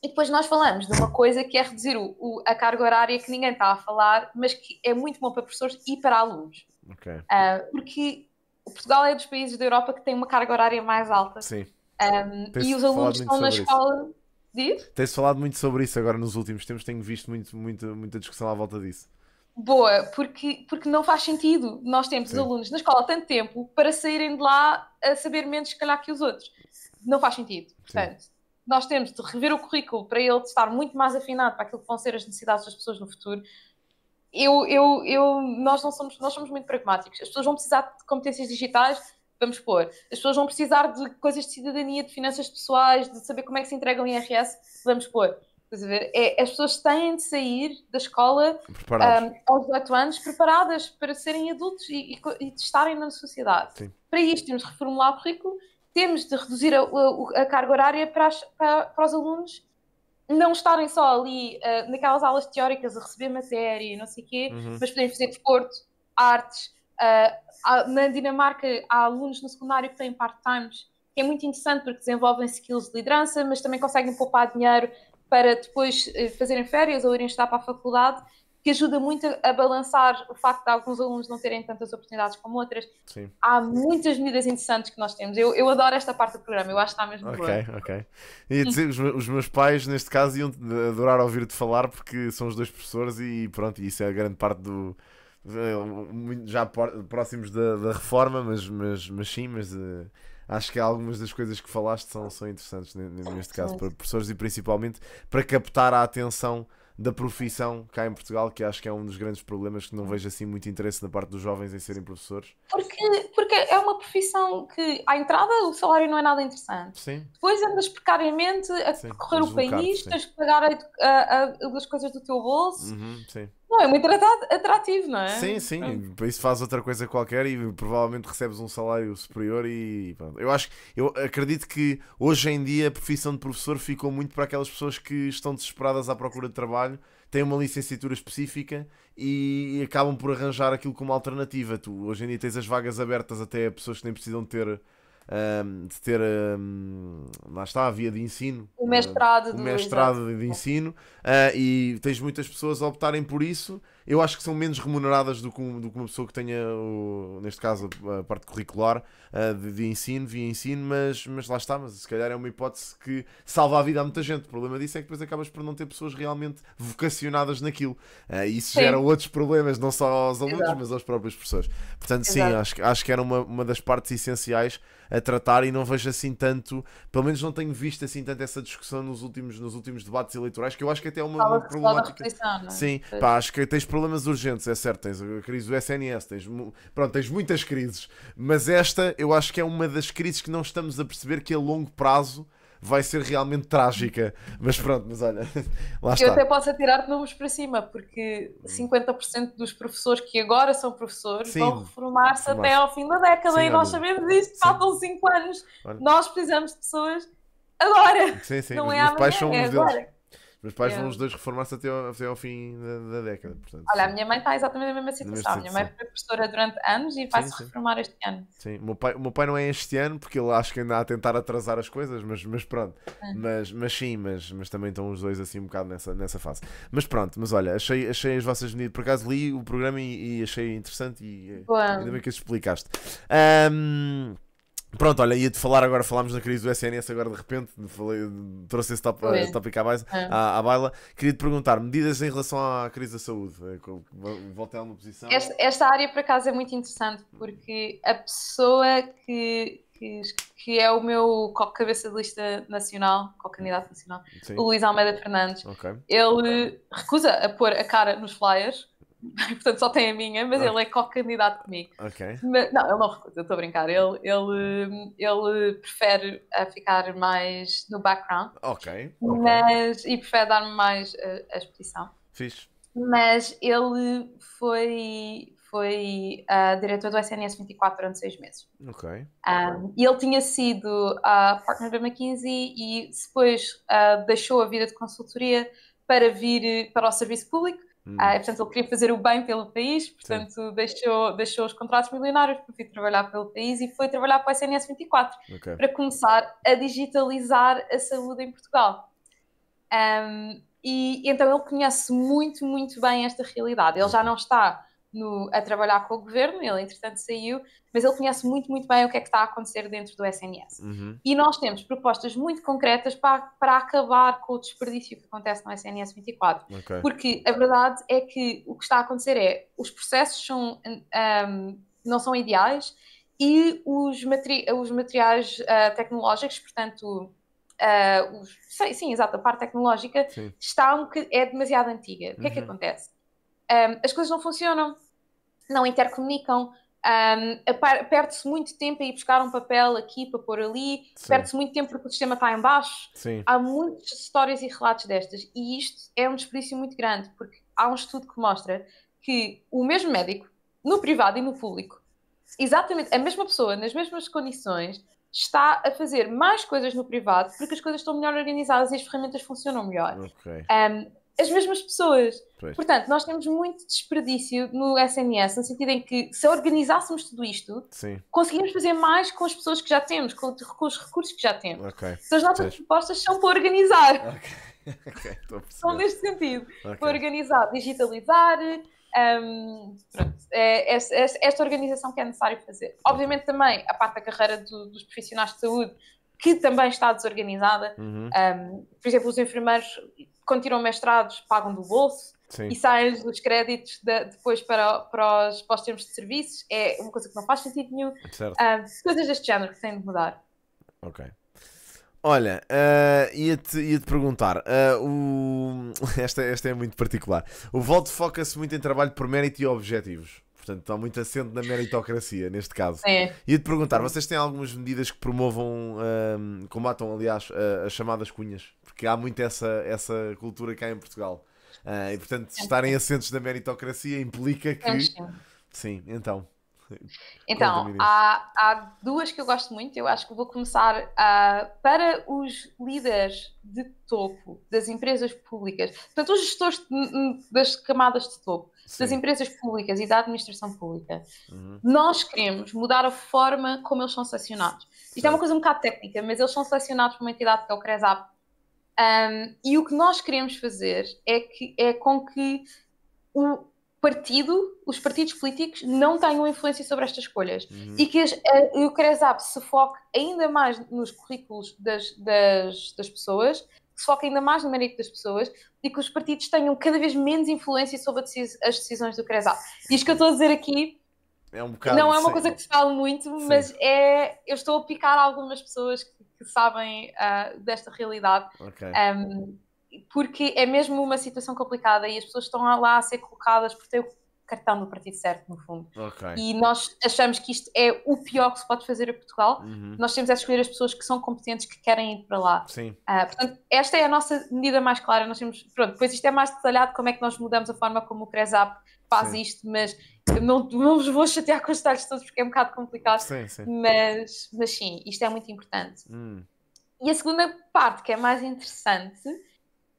[SPEAKER 2] e depois nós falamos de uma coisa que é reduzir o, o, a carga horária que ninguém está a falar, mas que é muito bom para professores e para alunos. Okay. Uh, porque Portugal é dos países da Europa que tem uma carga horária mais alta. Sim. Um, e os alunos estão na escola. Tem-se
[SPEAKER 1] falado muito sobre isso agora nos últimos tempos, tenho visto muito, muito, muita discussão à volta disso.
[SPEAKER 2] Boa, porque, porque não faz sentido nós temos os alunos na escola há tanto tempo para saírem de lá a saber menos, se calhar, que os outros. Não faz sentido. Portanto, Sim. nós temos de rever o currículo para ele estar muito mais afinado para aquilo que vão ser as necessidades das pessoas no futuro eu, eu, eu, nós não somos, nós somos muito pragmáticos. As pessoas vão precisar de competências digitais, vamos pôr. As pessoas vão precisar de coisas de cidadania, de finanças pessoais, de saber como é que se entregam IRS, vamos pôr. a ver? É, as pessoas têm de sair da escola um, aos 18 anos preparadas para serem adultos e, e, e estarem na sociedade. Sim. Para isto, temos de reformular o currículo, temos de reduzir a, a, a carga horária para, as, para, para os alunos não estarem só ali uh, naquelas aulas teóricas a receber uma série, não sei o quê, uhum. mas poderem fazer desporto, artes. Uh, na Dinamarca há alunos no secundário que têm part-times, que é muito interessante porque desenvolvem skills de liderança, mas também conseguem poupar dinheiro para depois eh, fazerem férias ou irem estudar para a faculdade que ajuda muito a, balançar o facto de alguns alunos não terem tantas oportunidades como outras. Sim. Há muitas medidas interessantes que nós temos. Eu, eu adoro esta parte do programa, eu acho que está mesmo okay,
[SPEAKER 1] boa. Ok, ok. E dizer, os, os, meus pais, neste caso, iam adorar ouvir-te falar porque são os dois professores e pronto, isso é a grande parte do. É, já próximos da, da reforma, mas, mas, mas sim, mas. Uh acho que algumas das coisas que falaste são, são interessantes neste caso para professores e principalmente para captar a atenção da profissão cá em Portugal, que acho que é um dos grandes problemas que não uhum. vejo assim muito interesse da parte dos jovens em serem professores.
[SPEAKER 2] Porque porque é uma profissão que, à entrada, o salário não é nada interessante. Sim. Depois andas precariamente a sim, percorrer o país, tens que pagar a, a, a, as coisas do teu bolso. Uhum, sim. Não, é muito atrativo, não é? Sim, sim.
[SPEAKER 1] É. Isso faz outra coisa qualquer e provavelmente recebes um salário superior e pronto. Eu acho, eu acredito que hoje em dia a profissão de professor ficou muito para aquelas pessoas que estão desesperadas à procura de trabalho têm uma licenciatura específica e, acabam por arranjar aquilo como alternativa. Tu hoje em dia tens as vagas abertas até a pessoas que nem precisam de ter. Um, de ter um, lá está a via de ensino o mestrado, uh, o mestrado de ensino uh, e tens muitas pessoas a optarem por isso eu acho que são menos remuneradas do que, um, do que uma pessoa que tenha, o, neste caso, a parte curricular uh, de, de, ensino, via ensino, mas, mas lá está. Mas se calhar é uma hipótese que salva a vida a muita gente. O problema disso é que depois acabas por não ter pessoas realmente vocacionadas naquilo. Uh, e isso sim. gera outros problemas, não só aos alunos, Exato. mas aos próprios professores. Portanto, Exato. sim, acho, acho que era uma, uma das partes essenciais a tratar e não vejo assim tanto, pelo menos não tenho visto assim tanto essa discussão nos últimos, nos últimos debates eleitorais, que eu acho que até é uma, uma problemática. É? Sim, é? pá, acho que tens problemas urgentes, é certo. Tens a crise do SNS, tens, pronto, tens muitas crises. Mas esta, eu acho que é uma das crises que não estamos a perceber que a longo prazo vai ser realmente trágica. Mas pronto, mas olha, lá está. Eu até
[SPEAKER 2] posso atirar-te números para cima, porque 50% dos professores que agora são professores Sim, vão reformar-se reformar até ao fim da década Sim, e nós sabemos disso faltam 5 anos. Olha. Nós precisamos de pessoas agora. Sim, sim, não é amanhã, pais são é agora. Meus pais yeah. vão os
[SPEAKER 1] dois reformar-se até, ao, até ao fim da, da década. Portanto, Olha, sim. a minha
[SPEAKER 2] mãe está exatamente na mesma situação. A minha mãe foi professora durante anos e vai se reformar este ano.
[SPEAKER 1] Sim, o meu pai, o meu pai não é este ano porque ele acho que ainda a tentar atrasar as coisas, mas, mas pronto. Mas, mas sim, mas, mas também estão os dois assim um bocado nessa, nessa fase. Mas pronto, mas olha, achei, achei as vossas medidas. Por acaso li o programa e, e achei interessante e Boa. ainda bem que explicaste. Um, Pronto, olha, ia-te falar agora, falámos na crise do SNS agora de repente, falei, trouxe esse top, é. tópico à, base, é. à, à, baila. Queria te perguntar, medidas em relação à crise da saúde, é, voltei a uma posição... Esta,
[SPEAKER 2] esta, área, por acaso, é muito interessante, porque a pessoa que, que, que é o meu cabeça de lista nacional, co-candidato nacional, Sim. o Luís Almeida Fernandes, okay. ele recusa a pôr a cara nos flyers portanto só tem a minha, mas okay. Ah. ele é co-candidato comigo. Ok. Mas, não, ele é não recusa, estou a brincar. Ele, ele, ele prefere eh, ficar mais no background.
[SPEAKER 1] Ok. Mas,
[SPEAKER 2] okay. e prefere dar-me mais a, eh, a, exposição. fiz Mas ele foi, foi uh, diretor do SNS 24 durante seis meses. Ok. Um, ah, e ele tinha sido uh, partner da McKinsey e depois uh, deixou a vida de consultoria para vir para o serviço público ah, hum. portanto, ele queria fazer o bem pelo país, portanto, deixou, deixou os contratos milionários para vir trabalhar pelo país e foi trabalhar para o SNS 24 okay. para começar a digitalizar a saúde em Portugal. Um, e então ele conhece muito, muito bem esta realidade. Ele uhum. já não está no, a trabalhar com o governo, ele entretanto saiu, mas ele conhece muito, muito bem o que é que está a acontecer dentro do SNS. Uhum. E nós temos propostas muito concretas para, para acabar com o desperdício que acontece no SNS 24. Okay. Porque a verdade é que o que está a acontecer é os processos são, um, não são ideais e os, materi os materiais uh, tecnológicos, portanto. Uh, os, sim, sim, exato, a parte tecnológica está um, é demasiado antiga. O que uhum. é que uhum. acontece? Um, as coisas não funcionam não intercomunicam. Um, perde-se muito tempo a ir buscar um papel aqui para pôr ali, perde-se muito tempo porque o sistema está em baixo. Há muitas histórias e relatos destas, e isto é um desperdício muito grande, porque há um estudo que mostra que o mesmo médico, no privado e no público, exatamente a mesma pessoa, nas mesmas condições, está a fazer mais coisas no privado porque as coisas estão melhor organizadas e as ferramentas funcionam melhor. Okay. Um, as mesmas pessoas. Pois. Portanto, nós temos muito desperdício no SNS, no sentido em que se organizássemos tudo isto, Sim. fazer mais com as pessoas que já temos, com, com os recursos que já temos. Okay. Então, as nossas propostas são para organizar. Okay. okay. São neste sentido. Okay. Para organizar, digitalizar. Um, pronto, é, é, é, esta organização que é necessário fazer. Uhum. Obviamente também a parte da carreira do, dos profissionais de saúde que também está desorganizada. Uhum. Um, por exemplo, os enfermeiros continuam mestrados, pagam do bolso Sim. e saem-lhes os créditos de, depois para, para, os, para os termos de serviços. É uma coisa que não faz sentido nenhum. Uh, coisas deste género que têm de mudar.
[SPEAKER 1] Ok. Olha, uh, ia-te ia -te perguntar, uh, o... esta, esta é muito particular. O voto foca-se muito em trabalho por mérito e objetivos. Portanto, está muito assente na meritocracia, neste caso. É. Ia-te perguntar, vocês têm algumas medidas que promovam, um, combatam, aliás, as chamadas cunhas? Porque há muito essa, essa cultura cá em Portugal. Uh, e, portanto, estarem assentes na meritocracia implica que... Sim, então... Então,
[SPEAKER 2] há, há, duas que eu gosto muito. Eu acho que vou começar uh, para os líderes de topo das empresas públicas, portanto, os gestores de, das camadas de topo. Sim. das empresas públicas e da administração pública. Uhum. Nós queremos mudar a forma como eles são selecionados. Isto Sim. é uma coisa um bocado técnica, mas eles são selecionados por uma entidade que é o CRESAP. Um, e o que nós queremos fazer é, que, é com que o partido, os partidos políticos, não tenham influência sobre estas escolhas. Uhum. E que as, a, o CRESAP se foque ainda mais nos currículos das, das, das pessoas se foque ainda mais no mérito das pessoas e que os partidos tenham cada vez menos influência sobre as decisões do CRESAL. E isto que eu estou a dizer aqui
[SPEAKER 1] é um bocado, não é uma sim. coisa que
[SPEAKER 2] se fala muito, sim. mas é, eu estou a picar algumas pessoas que, que sabem uh, desta realidade. Okay. Um, porque é mesmo uma situação complicada e as pessoas estão lá a ser colocadas por ter cartão do partido certo, no fundo. Okay. E nós achamos que isto é o pior que se pode fazer a Portugal. Uhum. Nós temos é escolher as pessoas que são competentes, que querem ir para lá. Sim. Uh, portanto, esta é a nossa medida mais clara. Nós temos, pronto, depois isto é mais detalhado como é que nós mudamos a forma como o Cresap faz sim. isto, mas não, não vos vou chatear com os detalhes todos porque é um bocado complicado. Sim, sim. Mas, mas sim, isto é muito importante. Hum. E a segunda parte, que é mais interessante,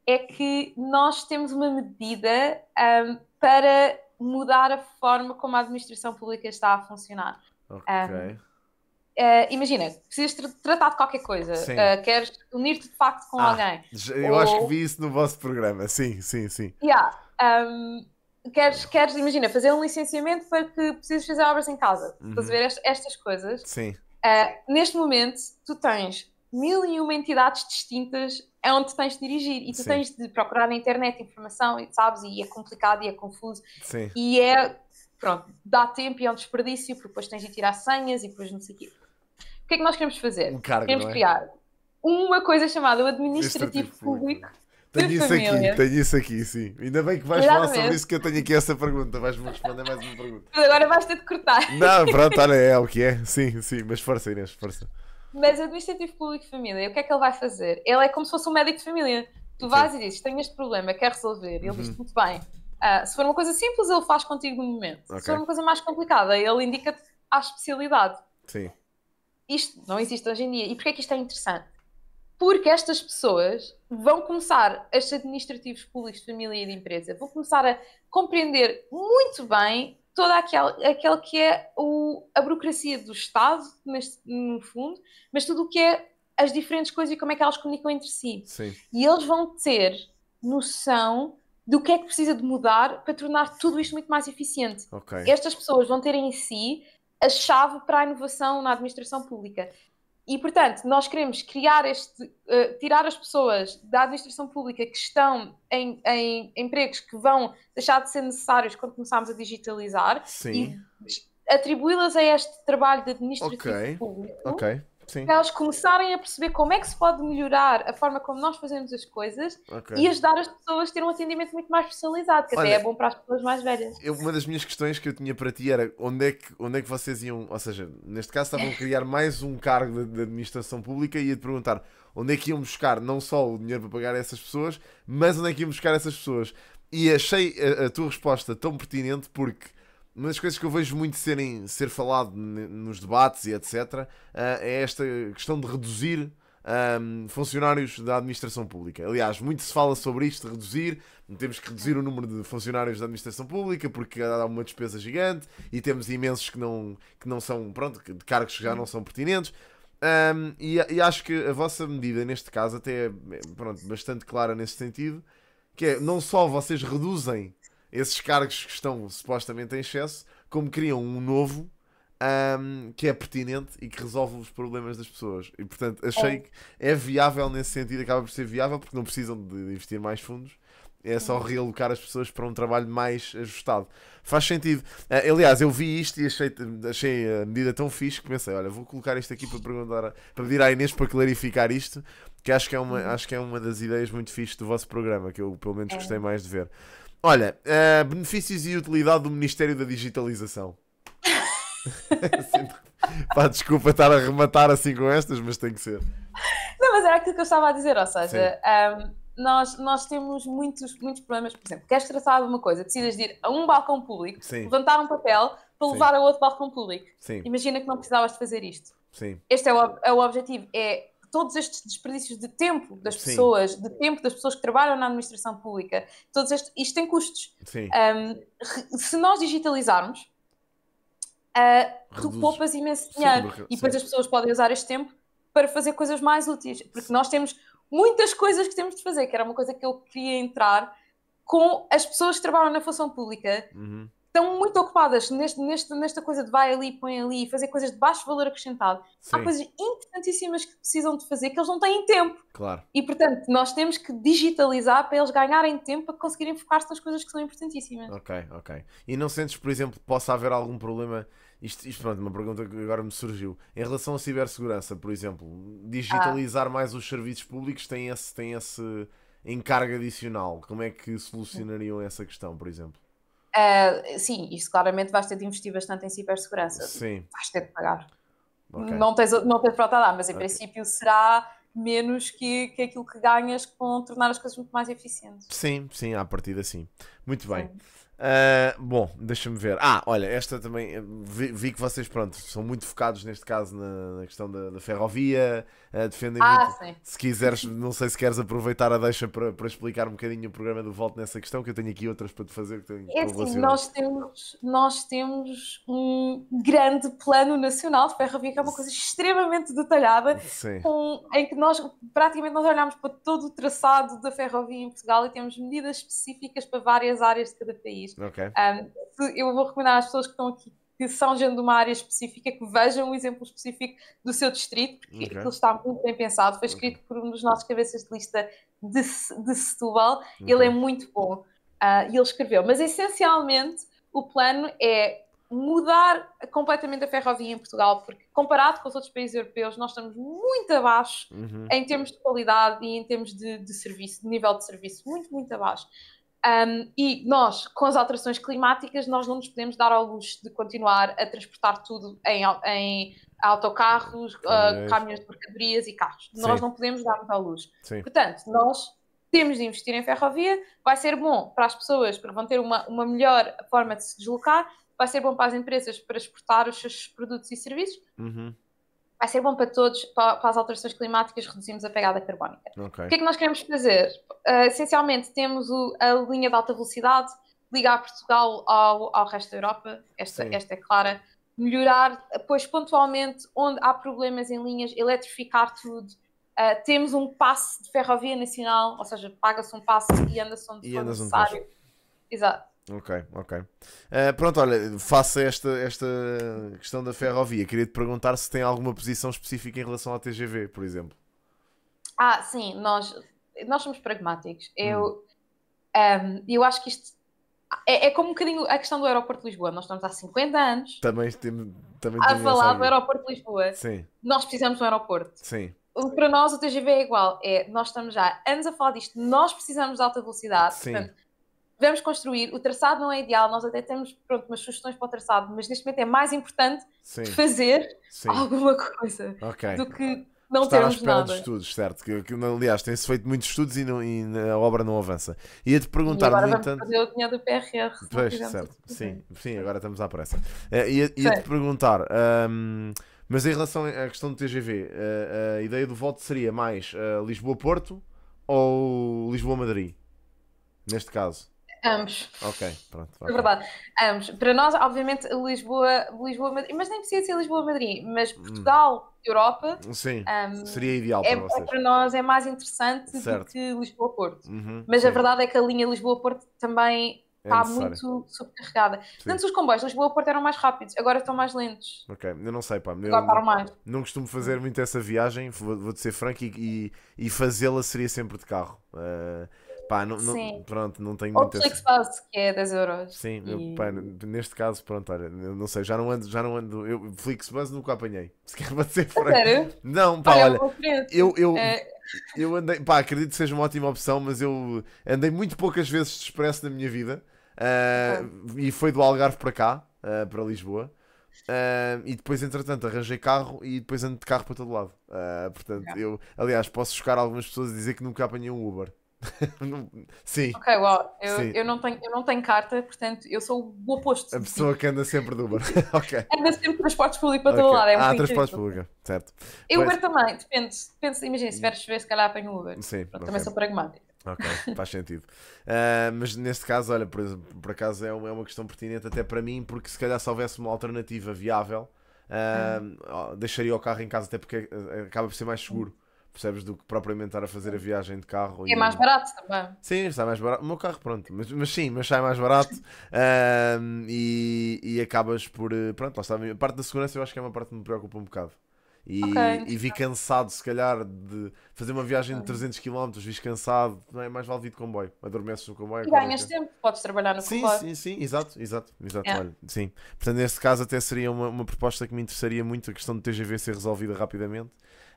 [SPEAKER 2] é que nós temos uma medida um, para mudar a forma como a administração pública está a funcionar. Ok. Um, Uh, eh, imagina, precisas tr tratar de qualquer coisa, uh, queres unir-te de facto com ah, alguém. Eu ou... acho que vi
[SPEAKER 1] isso no vosso programa, sim, sim, sim.
[SPEAKER 2] Yeah. Um, queres, queres, imagina, fazer um licenciamento para que precisas fazer obras em casa, uhum. fazer estas, coisas. Sim. Uh, neste momento, tu tens mil e uma entidades distintas é onde tens de dirigir e tu Sim. tens de procurar na internet informação, sabes? E é complicado e é confuso. Sim. E é, pronto, dá tempo e é um desperdício, porque depois tens de tirar senhas e depois não sei o quê. O que é que nós queremos fazer? Um cargo, queremos é? criar uma coisa chamada o administrativo público. Tenho isso família. aqui,
[SPEAKER 1] tenho isso aqui, sim. Ainda bem que vais Exatamente. falar sobre isso que eu tenho aqui essa pergunta. Vais-me responder mais uma pergunta.
[SPEAKER 2] agora basta de cortar. Não, pronto, olha,
[SPEAKER 1] é o que é. Sim, sim, mas força, Inês, força.
[SPEAKER 2] Mas administrativo público de família, o que é que ele vai fazer? Ele é como se fosse um médico de família. Tu vais Sim. e dizes: tenho este problema, quer resolver. Ele uhum. diz: muito bem. Uh, se for uma coisa simples, ele faz contigo no momento. Okay. Se for uma coisa mais complicada, ele indica-te à especialidade. Sim. Isto não existe hoje em dia. E porquê é que isto é interessante? Porque estas pessoas vão começar, estes administrativos públicos de família e de empresa, vão começar a compreender muito bem toda aquela, aquela que é o, a burocracia do Estado, mas, no fundo, mas tudo o que é as diferentes coisas e como é que elas comunicam entre si. Sim. E eles vão ter noção do que é que precisa de mudar para tornar tudo isto muito mais eficiente. Okay. Estas pessoas vão ter em si a chave para a inovação na administração pública. E, portanto, nós queremos criar este, uh, tirar as pessoas da administração pública que estão em, em, empregos que vão deixar de ser necessários quando começarmos a digitalizar Sim. e atribuí-las a este trabalho de administração okay. público. Sim. para elas começarem a perceber como é que se pode melhorar a forma como nós fazemos as coisas okay. e ajudar as pessoas a ter um atendimento muito mais personalizado, que Olha, até é bom para as pessoas mais velhas.
[SPEAKER 1] Eu, uma das minhas questões que eu tinha para ti era onde é que, onde é que vocês iam, ou seja, neste caso estavam a criar mais um cargo de, de administração pública e ia-te perguntar onde é que iam buscar não só o dinheiro para pagar a essas pessoas, mas onde é que iam buscar essas pessoas. E achei a, a tua resposta tão pertinente porque uma das coisas que eu vejo muito serem, ser falado nos debates e etc., ah, é esta questão de reduzir um, funcionários da administração pública. Aliás, muito se fala sobre isto, reduzir, temos que reduzir o número de funcionários da administração pública porque há uma despesa gigante e temos imensos que não, que não são, pronto, de cargos que já não são pertinentes. Um, e, e, acho que a vossa medida, neste caso, até é, é pronto, bastante clara nesse sentido, que é não só vocês reduzem esses cargos que estão supostamente em excesso, como criam um novo um, que é pertinente e que resolve os problemas das pessoas. E portanto achei é. que é viável nesse sentido, acaba por ser viável porque não precisam de investir mais fundos. É só uhum. realocar as pessoas para um trabalho mais ajustado. Faz sentido. Uh, aliás, eu vi isto e achei, achei a medida tão fixe que pensei: olha, vou colocar isto aqui para perguntar, para pedir à Inês para clarificar isto, que acho que é uma, uhum. acho que é uma das ideias muito fixe do vosso programa, que eu pelo menos é. gostei mais de ver. Olha, uh, benefícios e utilidade do Ministério da Digitalização. Pá, desculpa estar a rematar assim com estas, mas tem que ser.
[SPEAKER 2] Não, mas era aquilo que eu estava a dizer, ou seja, um, ehm, nós, nós temos muitos, muitos problemas. Por exemplo, queres tratar de uma coisa, decidas de ir a um balcão público, Sim. levantar um papel para Sim. levar a outro balcão público. Sim. Imagina que não precisavas de fazer isto. Este é o, é o objetivo, é todos estes desperdícios de tempo das Sim. pessoas, de tempo das pessoas que trabalham na administração pública, todos estes, isto tem custos. Um, se nós digitalizarmos, uh, tu poupas imenso dinheiro Sim, e depois as pessoas podem usar este tempo para fazer coisas mais úteis, porque nós temos muitas coisas que temos de fazer, que era uma coisa que eu queria entrar com as pessoas que trabalham na função pública. Uhum estão muito ocupadas neste, neste, nesta coisa de vai ali, põe ali, fazer coisas de baixo valor acrescentado. Sim. Há coisas importantíssimas que precisam de fazer que eles não têm tempo. Claro. E portanto, nós temos que digitalizar para eles ganharem tempo para conseguirem focar-se nas coisas que são importantíssimas.
[SPEAKER 1] Ok, ok. E não sentes, por exemplo, que possa haver algum problema? Isto, isto pronto, uma pergunta que agora me surgiu. Em relação à cibersegurança, por exemplo, digitalizar ah. mais os serviços públicos tem esse, tem esse encargo adicional. Como é que solucionariam essa questão, por exemplo?
[SPEAKER 2] Uh, sim, isto claramente vais ter de investir bastante em cibersegurança. Sim. Vais ter de pagar. Okay. Não, tens, não tens para dar, mas em okay. princípio será menos que, que aquilo que ganhas com tornar as coisas muito mais eficientes.
[SPEAKER 1] Sim, sim, à partida sim. Muito bem. Sim. Uh, bom, deixa-me ver. Ah, olha, esta também eh, vi, vi, que vocês, pronto, são muito focados neste caso na, na questão da, da ferrovia. Uh, defendem ah, muito. Sim. Se quiseres, não sei se queres aproveitar a deixa para, para explicar um bocadinho o programa do Volto nessa questão, que eu tenho aqui outras para te fazer. Que tenho é assim, nós
[SPEAKER 2] temos, nós temos um grande plano nacional de ferrovia, que é uma coisa extremamente detalhada, com, em que nós praticamente nós olhamos para todo o traçado da ferrovia em Portugal e temos medidas específicas para várias áreas de cada país. Okay. Um, eu vou recomendar às pessoas que estão aqui que são gente de uma área específica, que vejam um exemplo específico do seu distrito, porque okay. aquilo está muito bem pensado. Foi escrito okay. por um dos nossos cabeças de lista de, de Setúbal. Okay. Ele é muito bom. Uh, e ele escreveu. Mas, essencialmente, o plano é mudar completamente a ferrovia em Portugal, porque comparado com os outros países europeus, nós estamos muito abaixo uhum. em termos de qualidade e em termos de, de serviço, de nível de serviço, muito, muito abaixo. Um, e nós, com as alterações climáticas, nós não nos podemos dar ao luxo de continuar a transportar tudo em, em autocarros, uh, caminhões de mercadorias e carros. Sim. Nós não podemos dar-nos ao luxo. Sim. Portanto, nós temos de investir em ferrovia, vai ser bom para as pessoas, porque vão ter uma, uma melhor forma de se deslocar, vai ser bom para as empresas para exportar os seus produtos e serviços. Uhum vai ser bom para todos, para, para as alterações climáticas, reduzimos a pegada carbónica. Okay. O que é que nós queremos fazer? Uh, essencialmente, temos o, a linha de alta velocidade, ligar Portugal ao, ao resto da Europa, esta, esta é clara. Melhorar, depois pontualmente, onde há problemas em linhas, eletrificar tudo. Uh, temos um passe de ferrovia nacional, ou seja, paga-se um passe e anda-se onde for necessário. Exato.
[SPEAKER 1] Ok, ok. Uh, pronto, olha, faça esta, esta questão da ferrovia, queria te perguntar se tem alguma posição específica em relação à TGV, por exemplo.
[SPEAKER 2] Ah, sim, nós, nós somos pragmáticos. Eu, hum. um, ehm, eu acho que isto é, é, como um bocadinho a questão do aeroporto de Lisboa. Nós estamos há 50 anos
[SPEAKER 1] também temos, também a falar do aeroporto de Lisboa. Sim.
[SPEAKER 2] Nós precisamos de um aeroporto. Sim. Para nós o TGV é igual. É, nós estamos já anos a falar disto. Nós precisamos de alta velocidade. Sim. Portanto, vamos construir. O traçado não é ideal, nós até temos pronto, umas sugestões para o traçado, mas neste momento é mais importante Sim. fazer Sim. alguma coisa
[SPEAKER 1] okay. do que não Está termos à espera nada. de estudos, certo? Que, que, aliás, tem-se feito muitos estudos e, não, e a obra não avança. Ia-te perguntar, e agora no vamos
[SPEAKER 2] entanto. fazer o dinheiro do PRR. Pois, certo. Sim,
[SPEAKER 1] sim, agora estamos à pressa. Uh, Ia-te ia perguntar. Um, mas em relação à questão do TGV, a, eh, a ideia do voto seria mais eh, Lisboa-Porto ou Lisboa-Madrid? Neste caso? Ambos. Ok, pronto. É verdade.
[SPEAKER 2] Ambos. Para nós, obviamente, Lisboa, Lisboa Madrid, mas nem precisa ser Lisboa-Madrid, mas hum. Portugal, hum. Europa.
[SPEAKER 1] Sim, um, seria ideal é para é, vocês. Para
[SPEAKER 2] nós é mais interessante certo. do que Lisboa-Porto.
[SPEAKER 1] Uhum, mas sim. a verdade
[SPEAKER 2] é que a linha Lisboa-Porto também é está muito sobrecarregada. Sim. Antes os comboios Lisboa-Porto eram mais rápidos, agora estão mais lentos.
[SPEAKER 1] Ok, eu não sei, pá. Eu agora não, mais. não costumo fazer muito essa viagem, vou-te ser franco, e, e, e fazê-la seria sempre de carro. Uh, Pá, não, não, pronto, não tenho muito. Netflix
[SPEAKER 2] Pass, que é 10 euros.
[SPEAKER 1] Sim, e... pá, neste caso, pronto, olha, não sei, já não ando, já não ando. Eu, Flix Buzz nunca apanhei. Se quer bater
[SPEAKER 2] por Sério? Não, pá, olha. É eu, eu, é...
[SPEAKER 1] eu andei, pá, acredito que seja uma ótima opção, mas eu andei muito poucas vezes de expresso na minha vida. Uh, ah. E foi do Algarve para cá, uh, para Lisboa. Uh, e depois, entretanto, arranjei carro e depois ando de carro para todo lado. Uh, portanto, é. eu, aliás, posso chocar algumas pessoas e dizer que nunca apanhei um Uber. Sim. Ok, uau. Well, eu, eu, não
[SPEAKER 2] tenho, eu não tenho carta, portanto, eu sou o oposto. A pessoa
[SPEAKER 1] que anda sempre do Uber. okay.
[SPEAKER 2] Anda sempre transportes públicos para okay. todo lado. É ah, transportes
[SPEAKER 1] públicos, certo.
[SPEAKER 2] Eu Uber também, depende. depende imagina, se tiveres chover, se calhar apanho o Uber. Sim. Pronto, okay. Também sou pragmática. Ok,
[SPEAKER 1] faz sentido. Uh, mas neste caso, olha, por, por acaso é uma, é uma questão pertinente até para mim, porque se calhar se houvesse uma alternativa viável, uh, hum. deixaria o carro em casa, até porque ah, acaba por ser mais seguro. Hum percebes? Do que propriamente estar a fazer a viagem de carro. E é mais
[SPEAKER 2] barato também.
[SPEAKER 1] Sim, sai mais barato. O meu carro, pronto, mas, mas sim, mas sai mais barato um, e, e acabas por. Eh, pronto, lá está. A parte da segurança eu acho que é uma parte que me preocupa um bocado. E, okay, e vi cansado, se calhar, de fazer uma viagem de 300 km, vis cansado, não é mais vale vir de comboio. Adormeces no comboio. E ganhas tempo, podes trabalhar no sim, comboio. Sim, sim, exato, exato, exato. É. Olha, sim. Portanto, neste caso, até seria uma, uma proposta que me interessaria muito a questão do TGV ser resolvida rapidamente.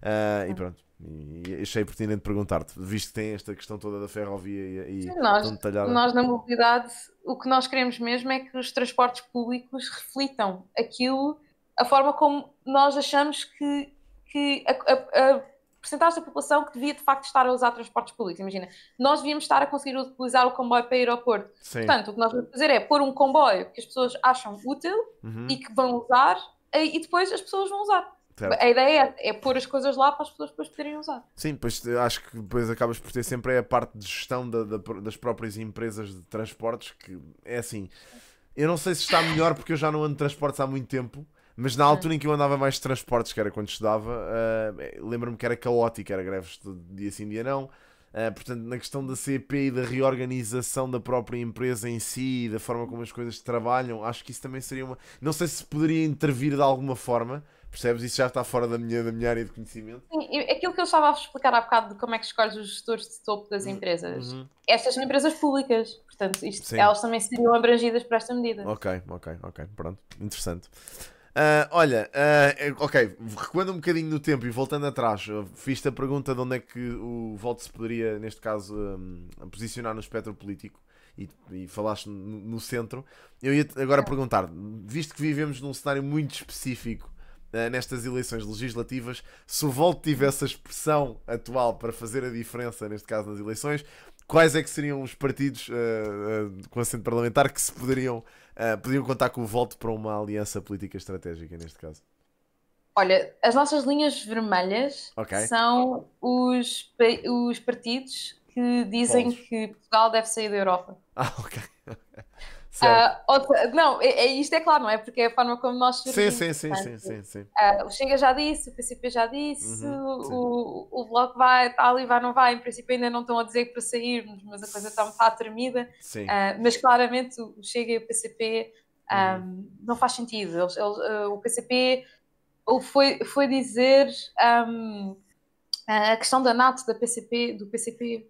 [SPEAKER 1] Uh, E pronto, e achei pertinente perguntar-te, visto que tem esta questão toda da ferrovia e, e nós, tão detalhada. Nós, na
[SPEAKER 2] mobilidade, o que nós queremos mesmo é que os transportes públicos reflitam aquilo, a forma como nós achamos que, que a, a, a porcentagem da população que devia de facto estar a usar transportes públicos. Imagina, nós devíamos estar a conseguir utilizar o comboio para o aeroporto. Sim. Portanto, o que nós vamos fazer é pôr um comboio que as pessoas acham útil uhum. e que vão usar, e depois as pessoas vão usar. Certo. A ideia é, é pôr as coisas lá para as pessoas depois poderem usar.
[SPEAKER 1] Sim, pois acho que depois acabas por ter sempre é a parte de gestão da, da, das próprias empresas de transportes, que é assim. Eu não sei se está melhor porque eu já não ando de transportes há muito tempo, mas na altura em que eu andava mais de transportes, que era quando estudava, uh, lembro-me que era caótico, era greves de dia sim, dia não. Uh, portanto, na questão da CP e da reorganização da própria empresa em si e da forma como as coisas trabalham, acho que isso também seria uma. Não sei se poderia intervir de alguma forma, Percebes? Isso já está fora da minha, da minha área de conhecimento.
[SPEAKER 2] Sim, aquilo que eu estava a explicar há bocado de como é que escolhes os gestores de topo das uhum. empresas. Uhum. Estas são empresas públicas, portanto, isto, elas também seriam abrangidas por esta medida.
[SPEAKER 1] Ok, ok, ok. Pronto, interessante. Uh, olha, uh, ok, recuando um bocadinho no tempo e voltando atrás, fiz-te a pergunta de onde é que o voto se poderia, neste caso, um, ah, posicionar no espectro político e, e falaste no, no, centro. Eu ia agora perguntar, visto que vivemos num cenário muito específico eh, nestas eleições legislativas, se o Volto tivesse a expressão atual para fazer a diferença, neste caso nas eleições, quais é que seriam os partidos uh, uh, com assento parlamentar que se poderiam, uh, poderiam contar com o Volto para uma aliança política estratégica, neste caso?
[SPEAKER 2] Olha, as nossas linhas vermelhas okay. são os, os partidos que dizem Polos. que Portugal deve sair da Europa. Ah, ok. Uh, ah, seja, não, é, é, isto é claro, não é? Porque é a forma como nós servimos. É? Sim, sim, sim, sim, sim, uh, ah, o Chega já disse, o PCP já disse, uhum, o, o Bloco vai, tal tá e vai, não vai. Em princípio ainda não estão a dizer para sairmos, mas a coisa está um bocado tremida. Uh, mas claramente o Chega e o PCP um, uhum. não faz sentido. Eles, eles, o PCP foi, foi dizer um, a questão da NATO da PCP, do PCP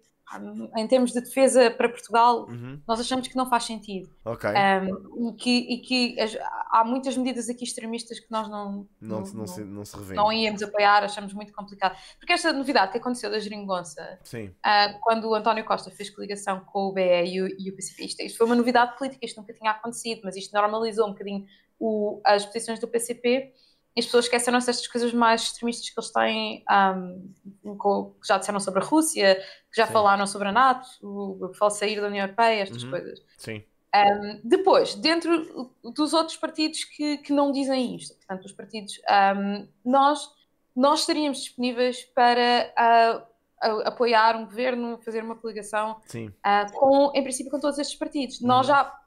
[SPEAKER 2] em termos de defesa para Portugal, uhum. nós achamos que não faz sentido. Ok. Um, e que, e que as, há muitas medidas aqui extremistas que nós não não, não, não,
[SPEAKER 1] se, não, se não íamos
[SPEAKER 2] apoiar, achamos muito complicado. Porque esta novidade que aconteceu da geringonça,
[SPEAKER 1] uh,
[SPEAKER 2] quando o António Costa fez coligação com o BE e o, e o PCP, isto foi uma novidade política, isto nunca tinha acontecido, mas isto normalizou um bocadinho o, as posições do PCP as pessoas esqueceram-se destas coisas mais extremistas que eles têm, um, que já disseram sobre a Rússia, já Sim. falaram sobre a NATO, o, o sair da União Europeia, estas uhum. coisas. Sim. Um, depois, dentro dos outros partidos que, que não dizem isto, portanto, os partidos, um, nós, nós estaríamos disponíveis para uh, apoiar um governo, fazer uma coligação uh, com, em princípio, com todos estes partidos. Uhum. Nós já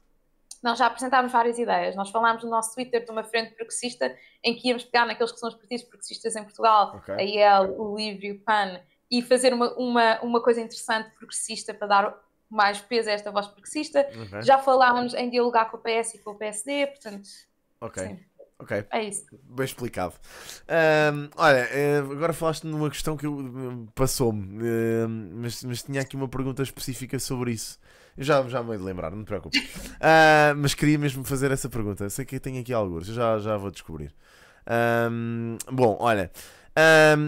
[SPEAKER 2] nós já apresentámos várias ideias. Nós falámos no nosso Twitter de uma frente progressista em que íamos pegar naqueles que são os partidos progressistas em Portugal, okay. a IEL, o LIVRE, o PAN, e fazer uma, uma, uma coisa interessante progressista para dar mais peso a esta voz progressista. Okay. Uhum. Já falámos em dialogar com o PS e com o PSD, portanto.
[SPEAKER 1] Ok. Sim. Ok. É isso. Bem explicado. Um, olha, eh, agora falaste numa questão que hum, passou-me, eh, mas, mas, tinha aqui uma pergunta específica sobre isso. Eu já, já me hei de lembrar, não te preocupes. Uh, mas queria mesmo fazer essa pergunta. Sei que tenho aqui alguns, já, já vou descobrir. Um, bom, olha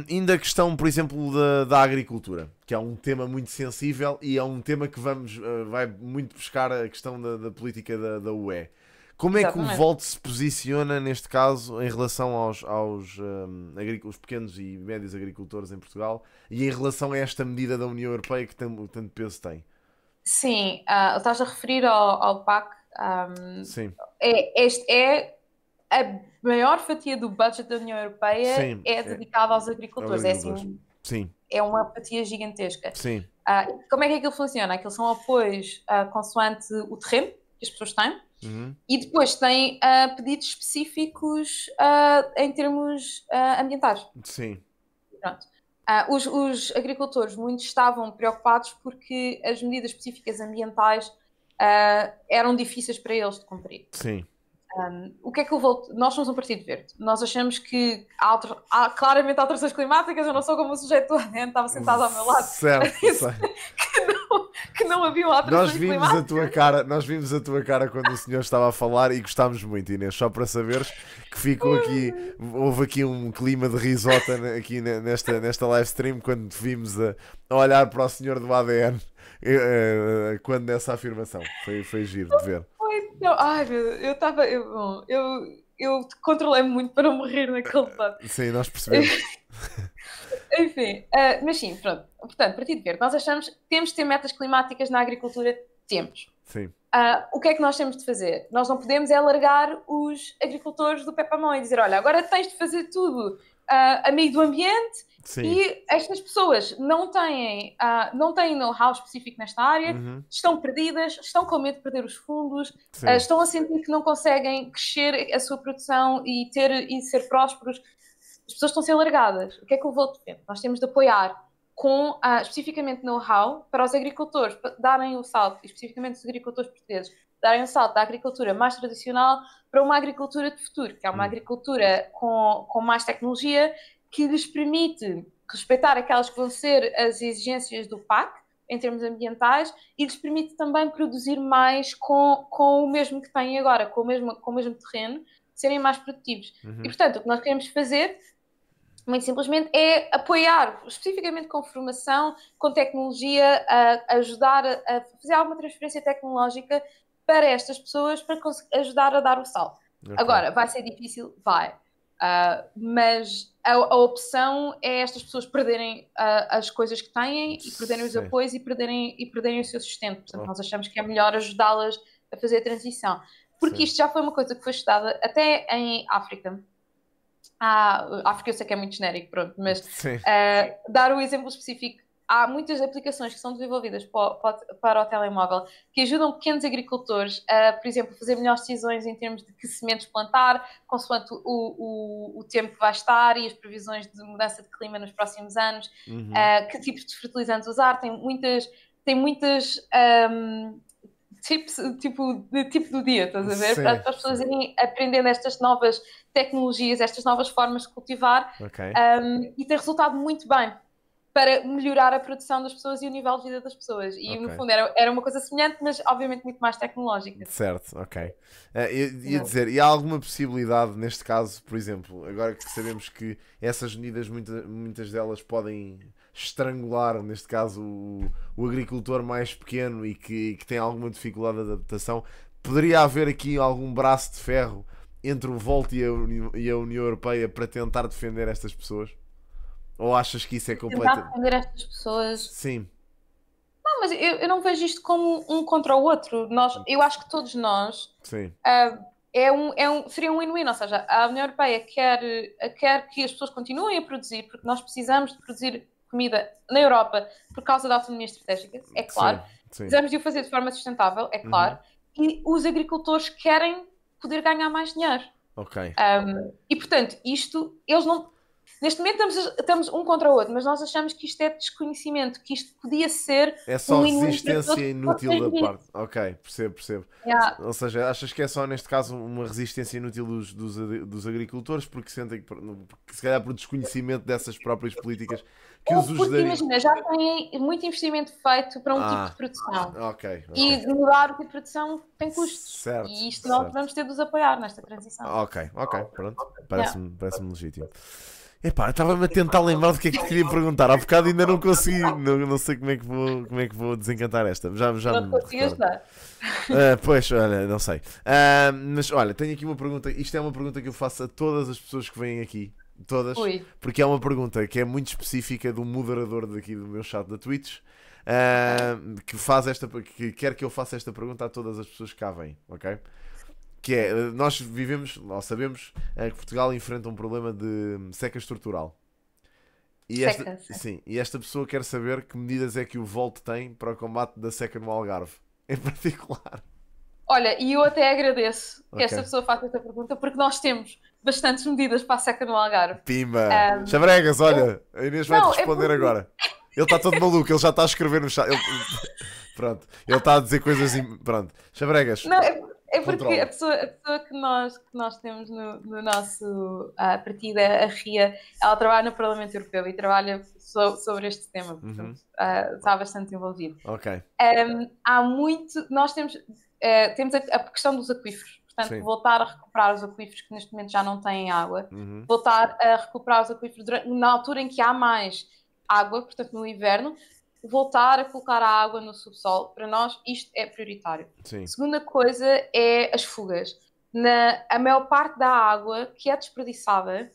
[SPEAKER 1] ainda a questão, por exemplo, da, da, agricultura, que é um tema muito sensível e é um tema que vamos, uh, vai muito buscar a questão da, da política da, da, UE. Como é que o Volt se posiciona neste caso em relação aos, aos um, os pequenos e médios agricultores em Portugal e em relação a esta medida da União Europeia que tanto, tanto peso tem?
[SPEAKER 2] Sim, uh, estás a referir ao, ao PAC. Um, Sim. É, este é a maior fatia do budget da União Europeia Sim, é dedicada é, aos agricultores. É, assim, Sim. é uma fatia gigantesca. Sim. Uh, como é que aquilo funciona? Aquilo são apoios uh, consoante o terreno que as pessoas têm uhum. e depois têm uh, pedidos específicos em termos ambientais. Sim. Pronto. Os, os, agricultores muito estavam preocupados porque as medidas específicas ambientais eram difíceis para eles de cumprir. Sim. Um, o que é que levou? Nós somos um partido verde. Nós achamos que há, alter... há claramente alterações climáticas. Eu não sou como o sujeito do ADN, estava sentado ao meu lado. Certo,
[SPEAKER 1] Que,
[SPEAKER 2] não, que não alterações nós vimos climáticas. A
[SPEAKER 1] tua cara, nós vimos a tua cara quando o senhor estava a falar e gostámos muito, Inês. Só para saberes que ficou aqui, houve aqui um clima de risota aqui nesta, nesta live stream quando vimos a, olhar para o senhor do ADN eh, eh, quando nessa afirmação. Foi, foi giro de ver.
[SPEAKER 2] Ai, não, ai, meu Deus, eu estava. Eu, bom, eu, eu controlei muito para não morrer naquele debate.
[SPEAKER 1] Eh, sim, nós percebemos.
[SPEAKER 2] Enfim, uh, mas sim, pronto. Portanto, Partido Verde, nós achamos que temos de ter metas climáticas na agricultura. Temos. Sim. Uh, o que é que nós temos de fazer? Nós não podemos é largar os agricultores do pé para a mão e dizer: olha, agora tens de fazer tudo, uh, ah, amigo do ambiente. Sim. E estas pessoas não têm, uh, não têm know-how específico nesta área, uhum. estão perdidas, estão com medo de perder os fundos, uh, estão a sentir que não conseguem crescer a sua produção e, ter, e ser prósperos. As pessoas estão a ser largadas. O que é que eu vou defende? Nós temos de apoiar com uh, especificamente know-how para os agricultores, para darem o salto, e especificamente os agricultores portugueses, darem um salto da agricultura mais tradicional para uma agricultura de futuro, que é uma hum. agricultura com, com mais tecnologia que lhes permite respeitar aquelas que vão ser as exigências do PAC em termos ambientais e lhes permite também produzir mais com, com o mesmo que têm agora, com o mesmo, com o mesmo terreno, serem mais produtivos. Uhum. E portanto, o que nós queremos fazer muito simplesmente, é apoiar, especificamente com formação, com tecnologia, a ajudar a fazer alguma transferência tecnológica para estas pessoas para ajudar a dar o salto. Okay. Agora, vai ser difícil? Vai. Uh, mas a, a, opção é estas pessoas perderem uh, as coisas que têm e perderem os Sim. apoios e perderem, e perderem o seu sustento. Portanto, oh. nós achamos que é melhor ajudá-las a fazer a transição. Porque Sim. isto já foi uma coisa que foi estudada até em África. Ah, África eu sei que é muito genérico, pronto, mas uh, dar o um exemplo específico há muitas aplicações que são desenvolvidas para o telemóvel que ajudam pequenos agricultores a, por exemplo, fazer melhores decisões em termos de que sementes plantar, consoante o, o, o tempo que vai estar e as previsões de mudança de clima nos próximos anos, uhum. uh, que tipos de fertilizantes usar. Tem muitas. Tem muitas um, Tips, tipo, de tipo do dia, estás a ver? Sim, para as pessoas irem aprendendo estas novas tecnologias, estas novas formas de cultivar okay. um, e tem resultado muito bem para melhorar a produção das pessoas e o nível de vida das pessoas. E okay. no fundo era, era uma coisa semelhante, mas obviamente muito mais tecnológica.
[SPEAKER 1] Certo, ok. Uh, eh, ia dizer, e há alguma possibilidade neste caso, por exemplo, agora que sabemos que essas medidas, muita, muitas delas podem estrangular, neste caso, o, o agricultor mais pequeno e que, que tem alguma dificuldade de adaptação, poderia haver aqui algum braço de ferro entre o Volt e a União Europeia para tentar defender estas pessoas? Ou achas que isso é completamente. Tentar
[SPEAKER 2] defender estas pessoas. Sim. Não, mas eu, eu, não vejo isto como um contra o outro. Nós, eu acho que todos nós. Sim. Uh, é um, é um, seria um win-win, ou seja, a União Europeia quer, eh, quer que as pessoas continuem a produzir, porque nós precisamos de produzir comida na Europa por causa da autonomia estratégica, é claro. Sim, sim. Precisamos de o fazer de forma sustentável, é claro. Uhum. E os agricultores querem poder ganhar mais dinheiro. Ok. Um, ah, e portanto, isto, eles não. Neste momento estamos, estamos um contra o outro, mas nós achamos que isto é desconhecimento, que isto podia ser. É só um resistência inútil da parte.
[SPEAKER 1] Ok, percebo, percebo. Yeah. Ou seja, achas que é só neste caso uma resistência inútil dos, dos, dos agricultores, porque sentem que, que, se calhar por desconhecimento dessas próprias políticas que Ou os Porque daria... imagina,
[SPEAKER 2] já têm muito investimento feito para um tipo ah, tipo de produção. Okay, okay. E mudar o tipo de produção tem custos. Certo, e isto certo. nós vamos ter de os apoiar nesta transição. Ok, ok, pronto. Parece-me yeah.
[SPEAKER 1] parece legítimo. Epá, estava-me a tentar lembrar do que é que te queria perguntar. Há bocado ainda não consegui. Não, não sei como é, que vou, como é que vou desencantar esta. Já, já não conseguias Uh, ah, pois, olha, não sei. Uh, mas olha, tenho aqui uma pergunta. Isto é uma pergunta que eu faço a todas as pessoas que vêm aqui. Todas. Ui. Porque é uma pergunta que é muito específica do moderador daqui do meu chat da Twitch. Uh, que faz esta que quer que eu faça esta pergunta a todas as pessoas que cá vêm, ok? que é, nós vivemos, nós sabemos é, que Portugal enfrenta um problema de hum, seca estrutural. E esta, seca, é. Sim, e esta pessoa quer saber que medidas é que o Volto tem para o combate da seca no Algarve, em particular.
[SPEAKER 2] Olha, e eu até agradeço que esta pessoa faça esta pergunta, porque nós temos bastantes medidas para a seca no Algarve.
[SPEAKER 1] Pimba! Um, olha, eu... a Inês vai é responder é porque... agora. Ele está todo maluco, ele já está a escrever no chat. Ele... Pronto, ele está a dizer coisas. Pronto, Xabregas. Não, é... É porque a
[SPEAKER 2] pessoa, a pessoa que, nós, que nós temos no, no nosso ah, partido, a Ria, ela trabalha no Parlamento Europeu e trabalha so, sobre este tema, uhum. portanto uhum. está bastante envolvido. Ok. Um, há muito, nós temos, uh, temos a, a, questão dos aquíferos, portanto, Sim. voltar a recuperar os aquíferos que neste momento já não têm água, uhum. voltar a recuperar os aquíferos durante, na altura em que há mais água, portanto, no inverno, voltar a colocar a água no subsolo. Para nós, isto é prioritário. Sim. Segunda coisa é as fugas. Na, a maior parte da água que é desperdiçada